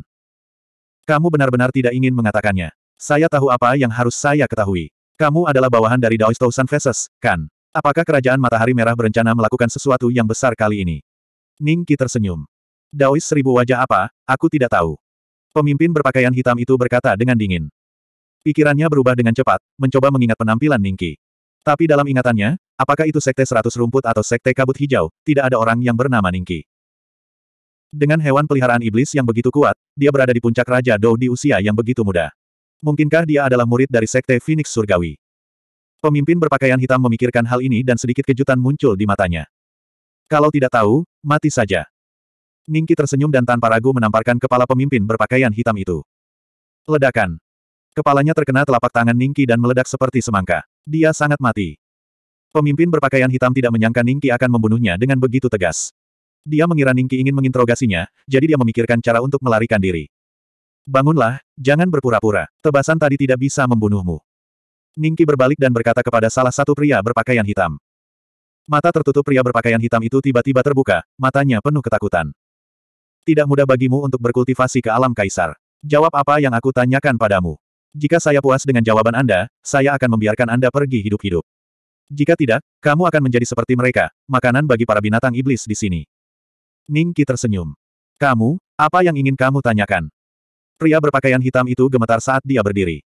[SPEAKER 1] Kamu benar-benar tidak ingin mengatakannya. Saya tahu apa yang harus saya ketahui. Kamu adalah bawahan dari Daoist Sun Faces, kan? Apakah kerajaan matahari merah berencana melakukan sesuatu yang besar kali ini? Ningki tersenyum. Daois seribu wajah apa, aku tidak tahu. Pemimpin berpakaian hitam itu berkata dengan dingin. Pikirannya berubah dengan cepat, mencoba mengingat penampilan Ningki. Tapi dalam ingatannya, apakah itu Sekte Seratus Rumput atau Sekte Kabut Hijau, tidak ada orang yang bernama Ningki. Dengan hewan peliharaan iblis yang begitu kuat, dia berada di puncak Raja Dou di usia yang begitu muda. Mungkinkah dia adalah murid dari Sekte Phoenix Surgawi? Pemimpin berpakaian hitam memikirkan hal ini dan sedikit kejutan muncul di matanya. Kalau tidak tahu, mati saja. Ningki tersenyum dan tanpa ragu menamparkan kepala pemimpin berpakaian hitam itu. Ledakan. Kepalanya terkena telapak tangan Ningki dan meledak seperti semangka. Dia sangat mati. Pemimpin berpakaian hitam tidak menyangka Ningki akan membunuhnya dengan begitu tegas. Dia mengira Ningki ingin menginterogasinya, jadi dia memikirkan cara untuk melarikan diri. Bangunlah, jangan berpura-pura. Tebasan tadi tidak bisa membunuhmu. Ningki berbalik dan berkata kepada salah satu pria berpakaian hitam. Mata tertutup pria berpakaian hitam itu tiba-tiba terbuka, matanya penuh ketakutan. Tidak mudah bagimu untuk berkultivasi ke alam kaisar. Jawab apa yang aku tanyakan padamu. Jika saya puas dengan jawaban Anda, saya akan membiarkan Anda pergi hidup-hidup. Jika tidak, kamu akan menjadi seperti mereka, makanan bagi para binatang iblis di sini. Ningki tersenyum. Kamu, apa yang ingin kamu tanyakan? Pria berpakaian hitam itu gemetar saat dia berdiri.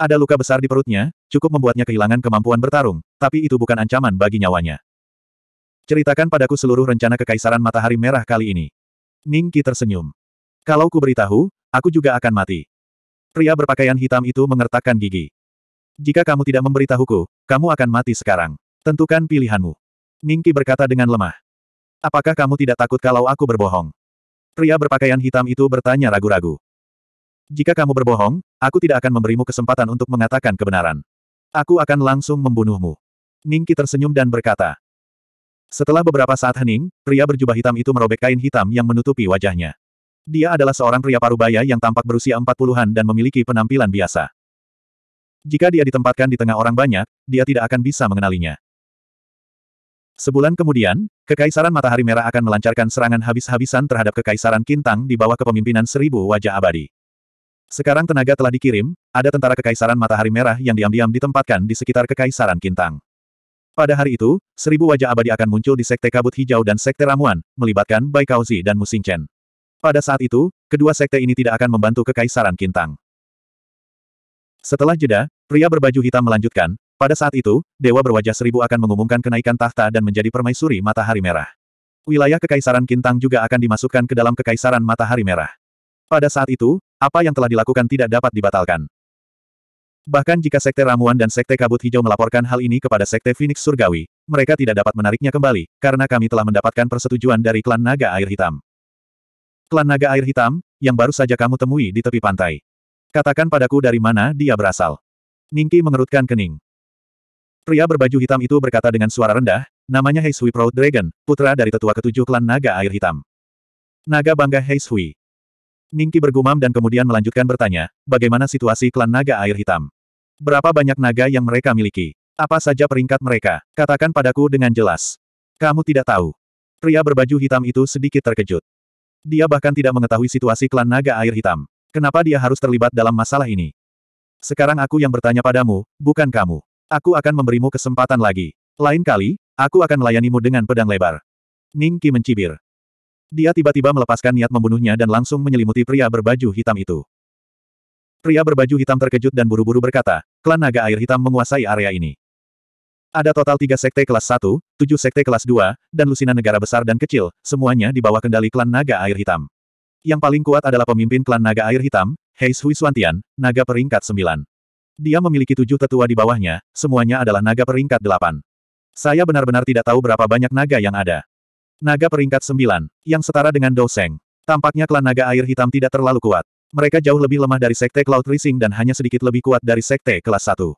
[SPEAKER 1] Ada luka besar di perutnya, cukup membuatnya kehilangan kemampuan bertarung, tapi itu bukan ancaman bagi nyawanya. Ceritakan padaku seluruh rencana kekaisaran matahari merah kali ini. Ningki tersenyum. Kalau ku beritahu, aku juga akan mati. Pria berpakaian hitam itu mengertakkan gigi. Jika kamu tidak memberitahuku, kamu akan mati sekarang. Tentukan pilihanmu. Ningki berkata dengan lemah. Apakah kamu tidak takut kalau aku berbohong? Pria berpakaian hitam itu bertanya ragu-ragu. Jika kamu berbohong, aku tidak akan memberimu kesempatan untuk mengatakan kebenaran. Aku akan langsung membunuhmu. Ningki tersenyum dan berkata. Setelah beberapa saat hening, pria berjubah hitam itu merobek kain hitam yang menutupi wajahnya. Dia adalah seorang pria parubaya yang tampak berusia empat puluhan dan memiliki penampilan biasa. Jika dia ditempatkan di tengah orang banyak, dia tidak akan bisa mengenalinya. Sebulan kemudian, Kekaisaran Matahari Merah akan melancarkan serangan habis-habisan terhadap Kekaisaran Kintang di bawah kepemimpinan Seribu Wajah Abadi. Sekarang tenaga telah dikirim, ada tentara Kekaisaran Matahari Merah yang diam-diam ditempatkan di sekitar Kekaisaran Kintang. Pada hari itu, Seribu Wajah Abadi akan muncul di Sekte Kabut Hijau dan Sekte Ramuan, melibatkan Baikauzi dan Musingchen. Pada saat itu, kedua sekte ini tidak akan membantu kekaisaran Kintang. Setelah jeda, pria berbaju hitam melanjutkan, pada saat itu, Dewa Berwajah Seribu akan mengumumkan kenaikan tahta dan menjadi permaisuri Matahari Merah. Wilayah Kekaisaran Kintang juga akan dimasukkan ke dalam Kekaisaran Matahari Merah. Pada saat itu, apa yang telah dilakukan tidak dapat dibatalkan. Bahkan jika Sekte Ramuan dan Sekte Kabut Hijau melaporkan hal ini kepada Sekte Phoenix Surgawi, mereka tidak dapat menariknya kembali, karena kami telah mendapatkan persetujuan dari klan Naga Air Hitam. Klan naga air hitam, yang baru saja kamu temui di tepi pantai. Katakan padaku dari mana dia berasal. Ningki mengerutkan kening. Pria berbaju hitam itu berkata dengan suara rendah, namanya Heishui Proud Dragon, putra dari tetua ketujuh klan naga air hitam. Naga bangga Heishui. Ningki bergumam dan kemudian melanjutkan bertanya, bagaimana situasi klan naga air hitam? Berapa banyak naga yang mereka miliki? Apa saja peringkat mereka? Katakan padaku dengan jelas. Kamu tidak tahu. Pria berbaju hitam itu sedikit terkejut. Dia bahkan tidak mengetahui situasi klan naga air hitam. Kenapa dia harus terlibat dalam masalah ini? Sekarang aku yang bertanya padamu, bukan kamu. Aku akan memberimu kesempatan lagi. Lain kali, aku akan melayanimu dengan pedang lebar. Ning Qi mencibir. Dia tiba-tiba melepaskan niat membunuhnya dan langsung menyelimuti pria berbaju hitam itu. Pria berbaju hitam terkejut dan buru-buru berkata, klan naga air hitam menguasai area ini. Ada total tiga sekte kelas 1, tujuh sekte kelas 2, dan lusinan negara besar dan kecil, semuanya di bawah kendali klan naga air hitam. Yang paling kuat adalah pemimpin klan naga air hitam, Heis Hui Suantian, naga peringkat 9. Dia memiliki tujuh tetua di bawahnya, semuanya adalah naga peringkat 8. Saya benar-benar tidak tahu berapa banyak naga yang ada. Naga peringkat 9, yang setara dengan Seng, Tampaknya klan naga air hitam tidak terlalu kuat. Mereka jauh lebih lemah dari sekte Cloud Rising dan hanya sedikit lebih kuat dari sekte kelas 1.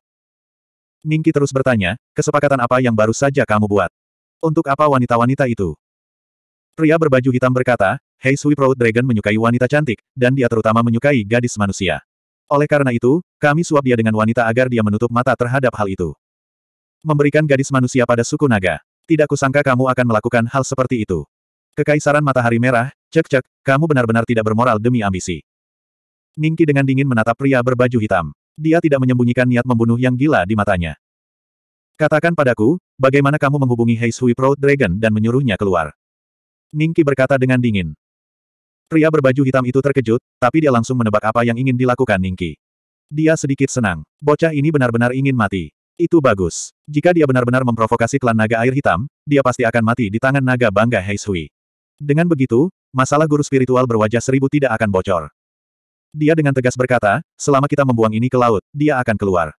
[SPEAKER 1] Ningki terus bertanya, kesepakatan apa yang baru saja kamu buat? Untuk apa wanita-wanita itu? Pria berbaju hitam berkata, Hei Sui Proud Dragon menyukai wanita cantik, dan dia terutama menyukai gadis manusia. Oleh karena itu, kami suap dia dengan wanita agar dia menutup mata terhadap hal itu. Memberikan gadis manusia pada suku naga. Tidak kusangka kamu akan melakukan hal seperti itu. Kekaisaran Matahari Merah, cek-cek, kamu benar-benar tidak bermoral demi ambisi. Ningki dengan dingin menatap pria berbaju hitam. Dia tidak menyembunyikan niat membunuh yang gila di matanya. Katakan padaku, bagaimana kamu menghubungi Hei Sui Proud Dragon dan menyuruhnya keluar? Ningki berkata dengan dingin. Pria berbaju hitam itu terkejut, tapi dia langsung menebak apa yang ingin dilakukan Ningki. Dia sedikit senang. Bocah ini benar-benar ingin mati. Itu bagus. Jika dia benar-benar memprovokasi klan naga air hitam, dia pasti akan mati di tangan naga bangga Hei Sui. Dengan begitu, masalah guru spiritual berwajah seribu tidak akan bocor. Dia dengan tegas berkata, selama kita membuang ini ke laut, dia akan keluar.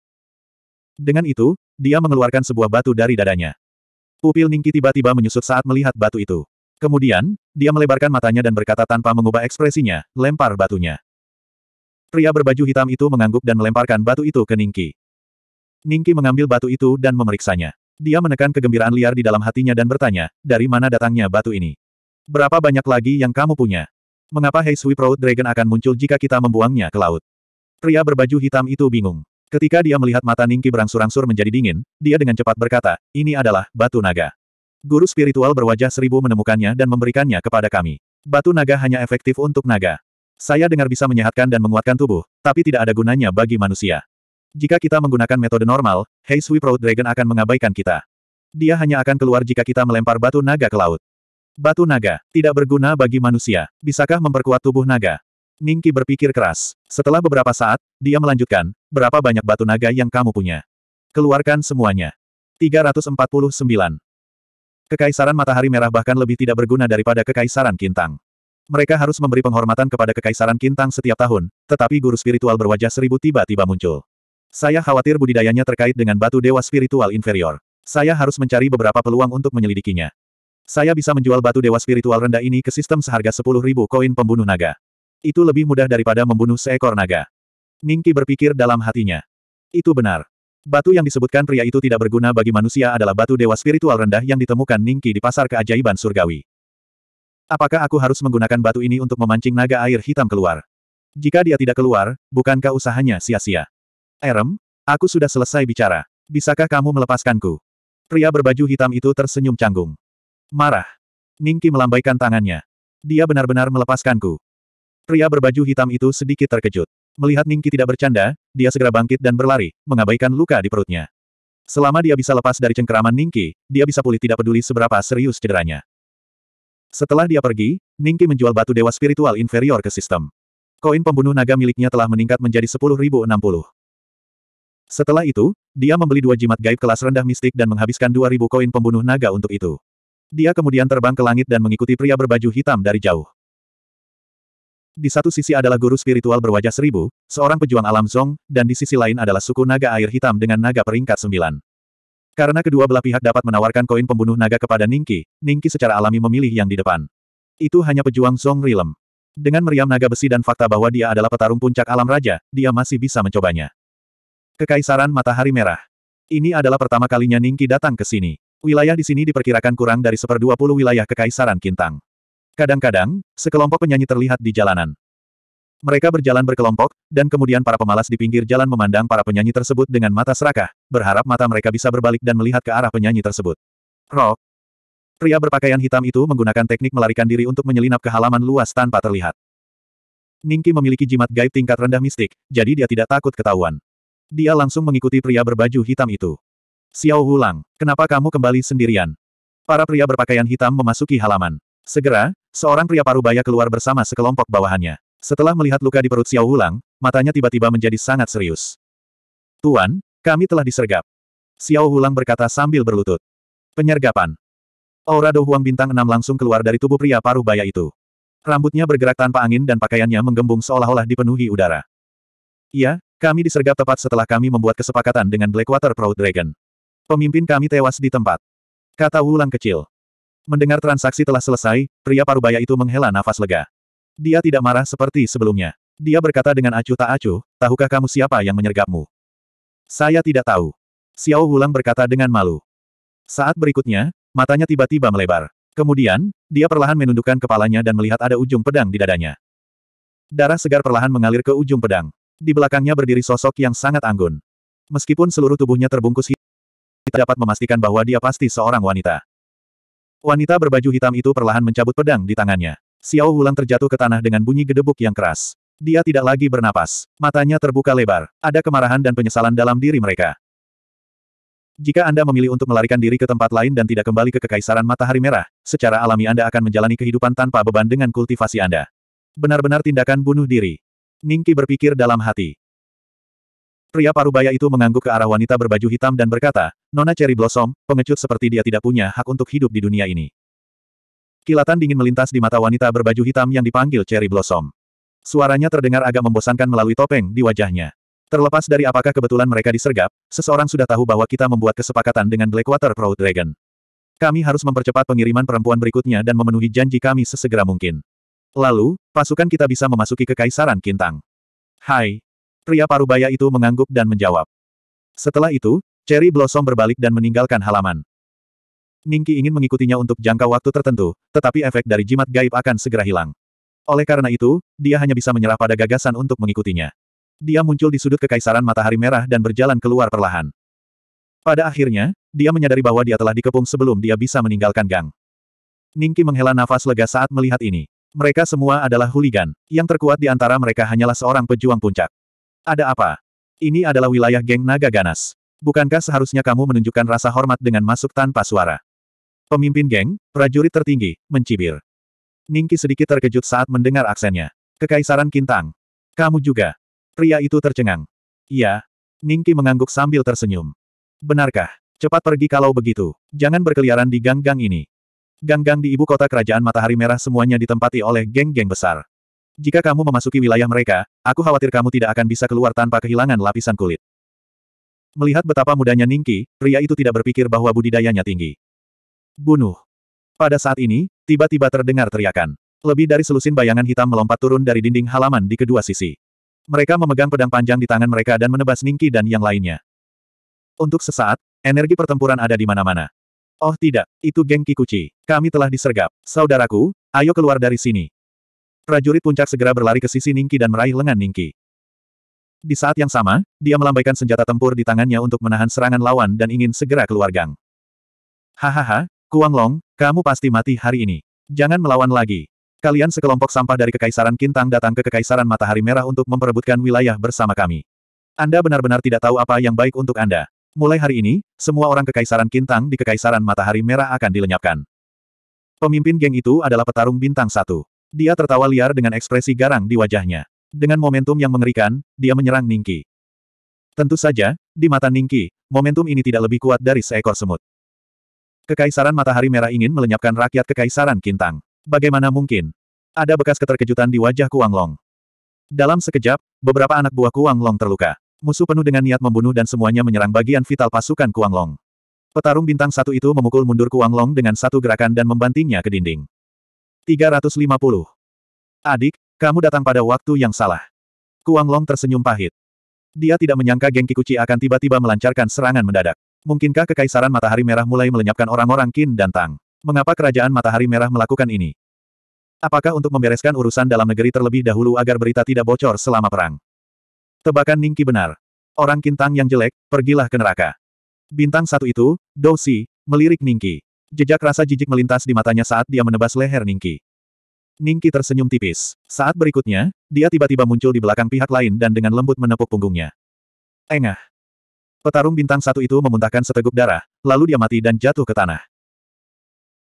[SPEAKER 1] Dengan itu, dia mengeluarkan sebuah batu dari dadanya. Pupil Ningki tiba-tiba menyusut saat melihat batu itu. Kemudian, dia melebarkan matanya dan berkata tanpa mengubah ekspresinya, lempar batunya. Pria berbaju hitam itu mengangguk dan melemparkan batu itu ke Ningki. Ningki mengambil batu itu dan memeriksanya. Dia menekan kegembiraan liar di dalam hatinya dan bertanya, dari mana datangnya batu ini? Berapa banyak lagi yang kamu punya? Mengapa Hei Sui Proud Dragon akan muncul jika kita membuangnya ke laut? Pria berbaju hitam itu bingung. Ketika dia melihat mata Ningki berangsur-angsur menjadi dingin, dia dengan cepat berkata, ini adalah batu naga. Guru spiritual berwajah seribu menemukannya dan memberikannya kepada kami. Batu naga hanya efektif untuk naga. Saya dengar bisa menyehatkan dan menguatkan tubuh, tapi tidak ada gunanya bagi manusia. Jika kita menggunakan metode normal, Hei Sui Proud Dragon akan mengabaikan kita. Dia hanya akan keluar jika kita melempar batu naga ke laut. Batu naga, tidak berguna bagi manusia. Bisakah memperkuat tubuh naga? Ningki berpikir keras. Setelah beberapa saat, dia melanjutkan, berapa banyak batu naga yang kamu punya? Keluarkan semuanya. 349. Kekaisaran Matahari Merah bahkan lebih tidak berguna daripada Kekaisaran Kintang. Mereka harus memberi penghormatan kepada Kekaisaran Kintang setiap tahun, tetapi guru spiritual berwajah seribu tiba-tiba muncul. Saya khawatir budidayanya terkait dengan batu dewa spiritual inferior. Saya harus mencari beberapa peluang untuk menyelidikinya. Saya bisa menjual batu dewa spiritual rendah ini ke sistem seharga ribu koin pembunuh naga. Itu lebih mudah daripada membunuh seekor naga. Ningki berpikir dalam hatinya. Itu benar. Batu yang disebutkan pria itu tidak berguna bagi manusia adalah batu dewa spiritual rendah yang ditemukan Ningki di pasar keajaiban surgawi. Apakah aku harus menggunakan batu ini untuk memancing naga air hitam keluar? Jika dia tidak keluar, bukankah usahanya sia-sia? Erem, aku sudah selesai bicara. Bisakah kamu melepaskanku? Pria berbaju hitam itu tersenyum canggung. Marah. Ningki melambaikan tangannya. Dia benar-benar melepaskanku. Pria berbaju hitam itu sedikit terkejut. Melihat Ningki tidak bercanda, dia segera bangkit dan berlari, mengabaikan luka di perutnya. Selama dia bisa lepas dari cengkeraman Ningki, dia bisa pulih tidak peduli seberapa serius cederanya. Setelah dia pergi, Ningki menjual batu dewa spiritual inferior ke sistem. Koin pembunuh naga miliknya telah meningkat menjadi 10.060. Setelah itu, dia membeli dua jimat gaib kelas rendah mistik dan menghabiskan 2.000 koin pembunuh naga untuk itu. Dia kemudian terbang ke langit dan mengikuti pria berbaju hitam dari jauh. Di satu sisi adalah guru spiritual berwajah seribu, seorang pejuang alam Zong, dan di sisi lain adalah suku naga air hitam dengan naga peringkat sembilan. Karena kedua belah pihak dapat menawarkan koin pembunuh naga kepada Ningki, Ningki secara alami memilih yang di depan. Itu hanya pejuang Zong Rilem. Dengan meriam naga besi dan fakta bahwa dia adalah petarung puncak alam raja, dia masih bisa mencobanya. Kekaisaran Matahari Merah. Ini adalah pertama kalinya Ningki datang ke sini. Wilayah di sini diperkirakan kurang dari seperdua puluh wilayah Kekaisaran Kintang. Kadang-kadang, sekelompok penyanyi terlihat di jalanan. Mereka berjalan berkelompok, dan kemudian para pemalas di pinggir jalan memandang para penyanyi tersebut dengan mata serakah, berharap mata mereka bisa berbalik dan melihat ke arah penyanyi tersebut. Rock. Pria berpakaian hitam itu menggunakan teknik melarikan diri untuk menyelinap ke halaman luas tanpa terlihat. Ningki memiliki jimat gaib tingkat rendah mistik, jadi dia tidak takut ketahuan. Dia langsung mengikuti pria berbaju hitam itu. Xiao Hulang, kenapa kamu kembali sendirian? Para pria berpakaian hitam memasuki halaman. Segera, seorang pria paruh baya keluar bersama sekelompok bawahannya. Setelah melihat luka di perut Xiao Hulang, matanya tiba-tiba menjadi sangat serius. Tuan, kami telah disergap. Xiao Hulang berkata sambil berlutut. Penyergapan. Aura Dohuang Bintang Enam langsung keluar dari tubuh pria paruh baya itu. Rambutnya bergerak tanpa angin dan pakaiannya menggembung seolah-olah dipenuhi udara. Iya, kami disergap tepat setelah kami membuat kesepakatan dengan Blackwater Proud Dragon. Pemimpin kami tewas di tempat. Kata Wulang kecil. Mendengar transaksi telah selesai, pria parubaya itu menghela nafas lega. Dia tidak marah seperti sebelumnya. Dia berkata dengan acuh tak acuh, tahukah kamu siapa yang menyergapmu? Saya tidak tahu. Xiao Wulang berkata dengan malu. Saat berikutnya, matanya tiba-tiba melebar. Kemudian, dia perlahan menundukkan kepalanya dan melihat ada ujung pedang di dadanya. Darah segar perlahan mengalir ke ujung pedang. Di belakangnya berdiri sosok yang sangat anggun. Meskipun seluruh tubuhnya terbungkus hitam kita dapat memastikan bahwa dia pasti seorang wanita. Wanita berbaju hitam itu perlahan mencabut pedang di tangannya. Xiao Wulang terjatuh ke tanah dengan bunyi gedebuk yang keras. Dia tidak lagi bernapas. Matanya terbuka lebar. Ada kemarahan dan penyesalan dalam diri mereka. Jika Anda memilih untuk melarikan diri ke tempat lain dan tidak kembali ke Kekaisaran Matahari Merah, secara alami Anda akan menjalani kehidupan tanpa beban dengan kultivasi Anda. Benar-benar tindakan bunuh diri. Ningki berpikir dalam hati. Pria parubaya itu mengangguk ke arah wanita berbaju hitam dan berkata, Nona Cherry Blossom, pengecut seperti dia tidak punya hak untuk hidup di dunia ini. Kilatan dingin melintas di mata wanita berbaju hitam yang dipanggil Cherry Blossom. Suaranya terdengar agak membosankan melalui topeng di wajahnya. Terlepas dari apakah kebetulan mereka disergap, seseorang sudah tahu bahwa kita membuat kesepakatan dengan Blackwater Proud Dragon. Kami harus mempercepat pengiriman perempuan berikutnya dan memenuhi janji kami sesegera mungkin. Lalu, pasukan kita bisa memasuki kekaisaran Kintang. Hai, Pria parubaya itu mengangguk dan menjawab. Setelah itu, Cherry Blossom berbalik dan meninggalkan halaman. Ningki ingin mengikutinya untuk jangka waktu tertentu, tetapi efek dari jimat gaib akan segera hilang. Oleh karena itu, dia hanya bisa menyerah pada gagasan untuk mengikutinya. Dia muncul di sudut kekaisaran matahari merah dan berjalan keluar perlahan. Pada akhirnya, dia menyadari bahwa dia telah dikepung sebelum dia bisa meninggalkan gang. Ningki menghela nafas lega saat melihat ini. Mereka semua adalah huligan, yang terkuat di antara mereka hanyalah seorang pejuang puncak. Ada apa? Ini adalah wilayah geng naga ganas. Bukankah seharusnya kamu menunjukkan rasa hormat dengan masuk tanpa suara? Pemimpin geng, prajurit tertinggi, mencibir. Ningki sedikit terkejut saat mendengar aksennya. Kekaisaran Kintang. Kamu juga. Pria itu tercengang. Iya. Ningki mengangguk sambil tersenyum. Benarkah? Cepat pergi kalau begitu. Jangan berkeliaran di gang-gang ini. Gang-gang di ibu kota kerajaan Matahari Merah semuanya ditempati oleh geng-geng besar. Jika kamu memasuki wilayah mereka, aku khawatir kamu tidak akan bisa keluar tanpa kehilangan lapisan kulit. Melihat betapa mudanya Ningki, pria itu tidak berpikir bahwa budidayanya tinggi. Bunuh. Pada saat ini, tiba-tiba terdengar teriakan. Lebih dari selusin bayangan hitam melompat turun dari dinding halaman di kedua sisi. Mereka memegang pedang panjang di tangan mereka dan menebas Ningki dan yang lainnya. Untuk sesaat, energi pertempuran ada di mana-mana. Oh tidak, itu geng Kikuchi. Kami telah disergap. Saudaraku, ayo keluar dari sini. Prajurit puncak segera berlari ke sisi Ningki dan meraih lengan Ningki. Di saat yang sama, dia melambaikan senjata tempur di tangannya untuk menahan serangan lawan dan ingin segera keluar gang. Hahaha, Kuang Long, kamu pasti mati hari ini. Jangan melawan lagi. Kalian sekelompok sampah dari Kekaisaran Kintang datang ke Kekaisaran Matahari Merah untuk memperebutkan wilayah bersama kami. Anda benar-benar tidak tahu apa yang baik untuk Anda. Mulai hari ini, semua orang Kekaisaran Kintang di Kekaisaran Matahari Merah akan dilenyapkan. Pemimpin geng itu adalah petarung bintang satu. Dia tertawa liar dengan ekspresi garang di wajahnya. Dengan momentum yang mengerikan, dia menyerang Ningki. Tentu saja, di mata Ningki, momentum ini tidak lebih kuat dari seekor semut. Kekaisaran Matahari Merah ingin melenyapkan rakyat Kekaisaran Kintang. Bagaimana mungkin? Ada bekas keterkejutan di wajah Kuang Long. Dalam sekejap, beberapa anak buah Kuang Long terluka. Musuh penuh dengan niat membunuh dan semuanya menyerang bagian vital pasukan Kuang Long. Petarung bintang satu itu memukul mundur Kuang Long dengan satu gerakan dan membantingnya ke dinding. 350. Adik, kamu datang pada waktu yang salah. Kuang Long tersenyum pahit. Dia tidak menyangka geng Kikuchi akan tiba-tiba melancarkan serangan mendadak. Mungkinkah kekaisaran Matahari Merah mulai melenyapkan orang-orang Qin dan Tang? Mengapa kerajaan Matahari Merah melakukan ini? Apakah untuk membereskan urusan dalam negeri terlebih dahulu agar berita tidak bocor selama perang? Tebakan Ningki benar. Orang Qin Tang yang jelek, pergilah ke neraka. Bintang satu itu, Si, melirik Ningki. Jejak rasa jijik melintas di matanya saat dia menebas leher Ningki. Ningki tersenyum tipis. Saat berikutnya, dia tiba-tiba muncul di belakang pihak lain dan dengan lembut menepuk punggungnya. Engah. Petarung bintang satu itu memuntahkan seteguk darah, lalu dia mati dan jatuh ke tanah.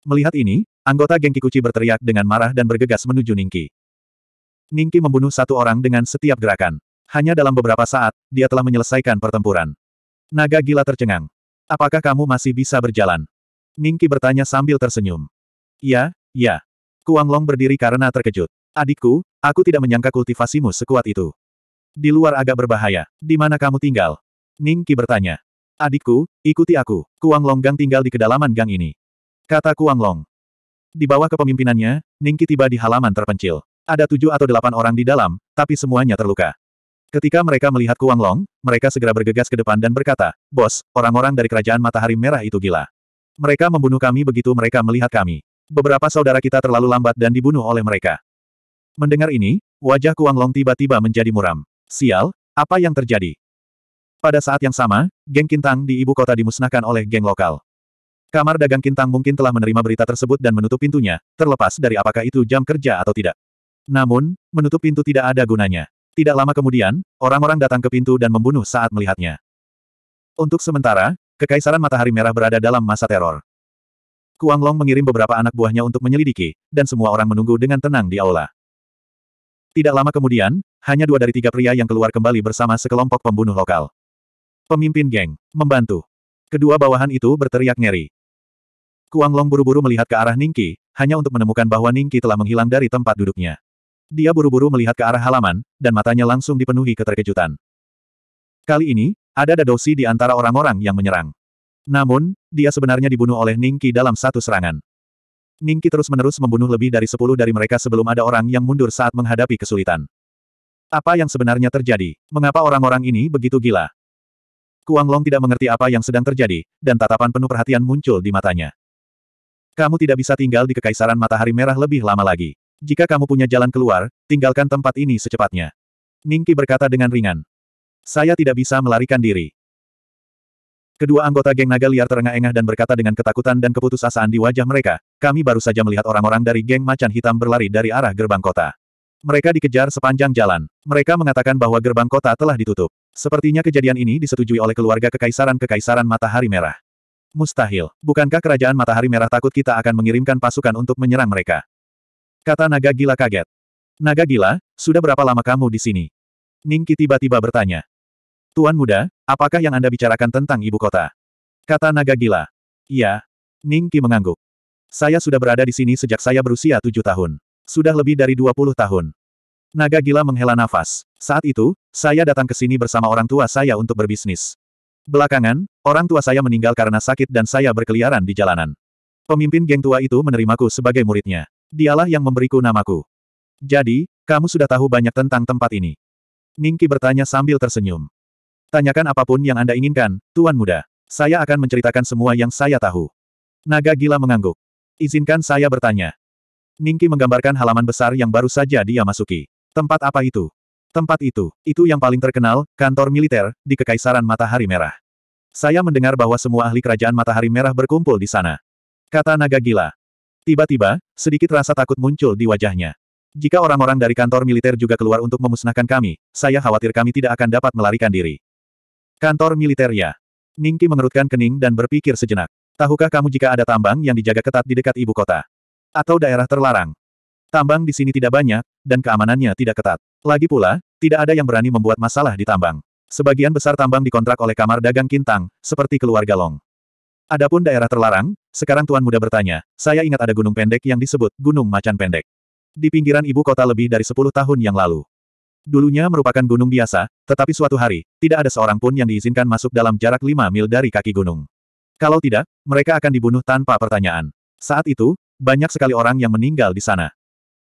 [SPEAKER 1] Melihat ini, anggota geng Kikuchi berteriak dengan marah dan bergegas menuju Ningki. Ningki membunuh satu orang dengan setiap gerakan. Hanya dalam beberapa saat, dia telah menyelesaikan pertempuran. Naga gila tercengang. Apakah kamu masih bisa berjalan? Ningki bertanya sambil tersenyum. Ya, ya. Kuang Long berdiri karena terkejut. Adikku, aku tidak menyangka kultivasimu sekuat itu. Di luar agak berbahaya. Di mana kamu tinggal? Ningki bertanya. Adikku, ikuti aku. Kuang Long Gang tinggal di kedalaman gang ini. Kata Kuang Long. Di bawah kepemimpinannya, Ningki tiba di halaman terpencil. Ada tujuh atau delapan orang di dalam, tapi semuanya terluka. Ketika mereka melihat Kuang Long, mereka segera bergegas ke depan dan berkata, Bos, orang-orang dari kerajaan matahari merah itu gila. Mereka membunuh kami begitu mereka melihat kami. Beberapa saudara kita terlalu lambat dan dibunuh oleh mereka. Mendengar ini, wajah Kuang Long tiba-tiba menjadi muram. Sial, apa yang terjadi? Pada saat yang sama, geng Kintang di ibu kota dimusnahkan oleh geng lokal. Kamar dagang Kintang mungkin telah menerima berita tersebut dan menutup pintunya, terlepas dari apakah itu jam kerja atau tidak. Namun, menutup pintu tidak ada gunanya. Tidak lama kemudian, orang-orang datang ke pintu dan membunuh saat melihatnya. Untuk sementara, Kekaisaran Matahari Merah berada dalam masa teror. Kuang Long mengirim beberapa anak buahnya untuk menyelidiki, dan semua orang menunggu dengan tenang di aula. Tidak lama kemudian, hanya dua dari tiga pria yang keluar kembali bersama sekelompok pembunuh lokal. Pemimpin geng, membantu. Kedua bawahan itu berteriak ngeri. Kuang Long buru-buru melihat ke arah Ningki, hanya untuk menemukan bahwa Ningki telah menghilang dari tempat duduknya. Dia buru-buru melihat ke arah halaman, dan matanya langsung dipenuhi keterkejutan. Kali ini, ada dadosi di antara orang-orang yang menyerang. Namun, dia sebenarnya dibunuh oleh Ningki dalam satu serangan. Ningki terus-menerus membunuh lebih dari sepuluh dari mereka sebelum ada orang yang mundur saat menghadapi kesulitan. Apa yang sebenarnya terjadi? Mengapa orang-orang ini begitu gila? Kuang Long tidak mengerti apa yang sedang terjadi, dan tatapan penuh perhatian muncul di matanya. Kamu tidak bisa tinggal di Kekaisaran Matahari Merah lebih lama lagi. Jika kamu punya jalan keluar, tinggalkan tempat ini secepatnya. Ningki berkata dengan ringan. Saya tidak bisa melarikan diri. Kedua anggota geng naga liar terengah-engah dan berkata dengan ketakutan dan keputusasaan di wajah mereka, kami baru saja melihat orang-orang dari geng macan hitam berlari dari arah gerbang kota. Mereka dikejar sepanjang jalan. Mereka mengatakan bahwa gerbang kota telah ditutup. Sepertinya kejadian ini disetujui oleh keluarga kekaisaran-kekaisaran Matahari Merah. Mustahil. Bukankah kerajaan Matahari Merah takut kita akan mengirimkan pasukan untuk menyerang mereka? Kata naga gila kaget. Naga gila, sudah berapa lama kamu di sini? Ningki tiba-tiba bertanya. Tuan muda, apakah yang Anda bicarakan tentang ibu kota? Kata naga gila. Iya. Ning Qi mengangguk. Saya sudah berada di sini sejak saya berusia tujuh tahun. Sudah lebih dari dua puluh tahun. Naga gila menghela nafas. Saat itu, saya datang ke sini bersama orang tua saya untuk berbisnis. Belakangan, orang tua saya meninggal karena sakit dan saya berkeliaran di jalanan. Pemimpin geng tua itu menerimaku sebagai muridnya. Dialah yang memberiku namaku. Jadi, kamu sudah tahu banyak tentang tempat ini. Ningki bertanya sambil tersenyum. Tanyakan apapun yang Anda inginkan, Tuan Muda. Saya akan menceritakan semua yang saya tahu. Naga gila mengangguk. Izinkan saya bertanya. Ningki menggambarkan halaman besar yang baru saja dia masuki. Tempat apa itu? Tempat itu, itu yang paling terkenal, kantor militer, di Kekaisaran Matahari Merah. Saya mendengar bahwa semua ahli kerajaan Matahari Merah berkumpul di sana. Kata naga gila. Tiba-tiba, sedikit rasa takut muncul di wajahnya. Jika orang-orang dari kantor militer juga keluar untuk memusnahkan kami, saya khawatir kami tidak akan dapat melarikan diri. Kantor militernya. Ningki mengerutkan kening dan berpikir sejenak. Tahukah kamu jika ada tambang yang dijaga ketat di dekat ibu kota? Atau daerah terlarang? Tambang di sini tidak banyak, dan keamanannya tidak ketat. Lagi pula, tidak ada yang berani membuat masalah di tambang. Sebagian besar tambang dikontrak oleh kamar dagang Kintang, seperti keluarga Long. Adapun daerah terlarang, sekarang Tuan Muda bertanya, saya ingat ada gunung pendek yang disebut Gunung Macan Pendek. Di pinggiran ibu kota lebih dari 10 tahun yang lalu. Dulunya merupakan gunung biasa, tetapi suatu hari, tidak ada seorang pun yang diizinkan masuk dalam jarak 5 mil dari kaki gunung. Kalau tidak, mereka akan dibunuh tanpa pertanyaan. Saat itu, banyak sekali orang yang meninggal di sana.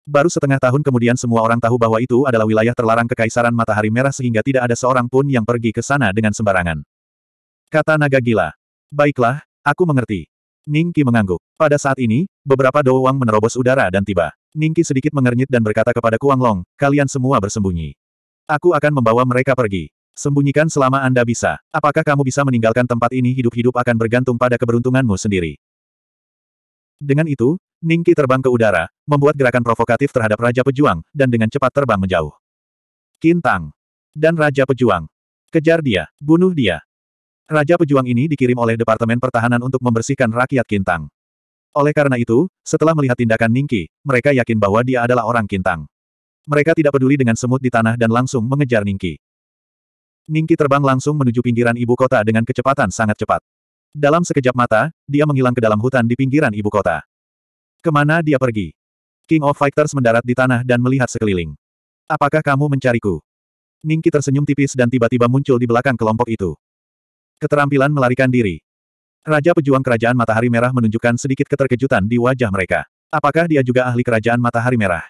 [SPEAKER 1] Baru setengah tahun kemudian semua orang tahu bahwa itu adalah wilayah terlarang Kekaisaran Matahari Merah sehingga tidak ada seorang pun yang pergi ke sana dengan sembarangan. Kata naga gila. Baiklah, aku mengerti. Ning Qi mengangguk. Pada saat ini, beberapa doang menerobos udara dan tiba. Ningki sedikit mengernyit dan berkata kepada Kuang Long, kalian semua bersembunyi. Aku akan membawa mereka pergi. Sembunyikan selama Anda bisa. Apakah kamu bisa meninggalkan tempat ini hidup-hidup akan bergantung pada keberuntunganmu sendiri. Dengan itu, Ningki terbang ke udara, membuat gerakan provokatif terhadap Raja Pejuang, dan dengan cepat terbang menjauh. Kintang. Dan Raja Pejuang. Kejar dia, bunuh dia. Raja Pejuang ini dikirim oleh Departemen Pertahanan untuk membersihkan rakyat Kintang. Oleh karena itu, setelah melihat tindakan Ningki, mereka yakin bahwa dia adalah orang Kintang. Mereka tidak peduli dengan semut di tanah dan langsung mengejar Ningki. Ningki terbang langsung menuju pinggiran ibu kota dengan kecepatan sangat cepat. Dalam sekejap mata, dia menghilang ke dalam hutan di pinggiran ibu kota. Kemana dia pergi? King of Fighters mendarat di tanah dan melihat sekeliling. Apakah kamu mencariku? Ningki tersenyum tipis dan tiba-tiba muncul di belakang kelompok itu. Keterampilan melarikan diri. Raja pejuang kerajaan matahari merah menunjukkan sedikit keterkejutan di wajah mereka. Apakah dia juga ahli kerajaan matahari merah?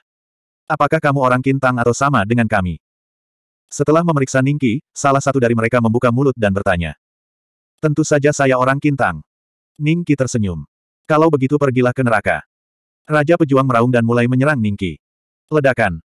[SPEAKER 1] Apakah kamu orang kintang atau sama dengan kami? Setelah memeriksa Ningki, salah satu dari mereka membuka mulut dan bertanya. Tentu saja saya orang kintang. Ningki tersenyum. Kalau begitu pergilah ke neraka. Raja pejuang meraung dan mulai menyerang Ningki. Ledakan.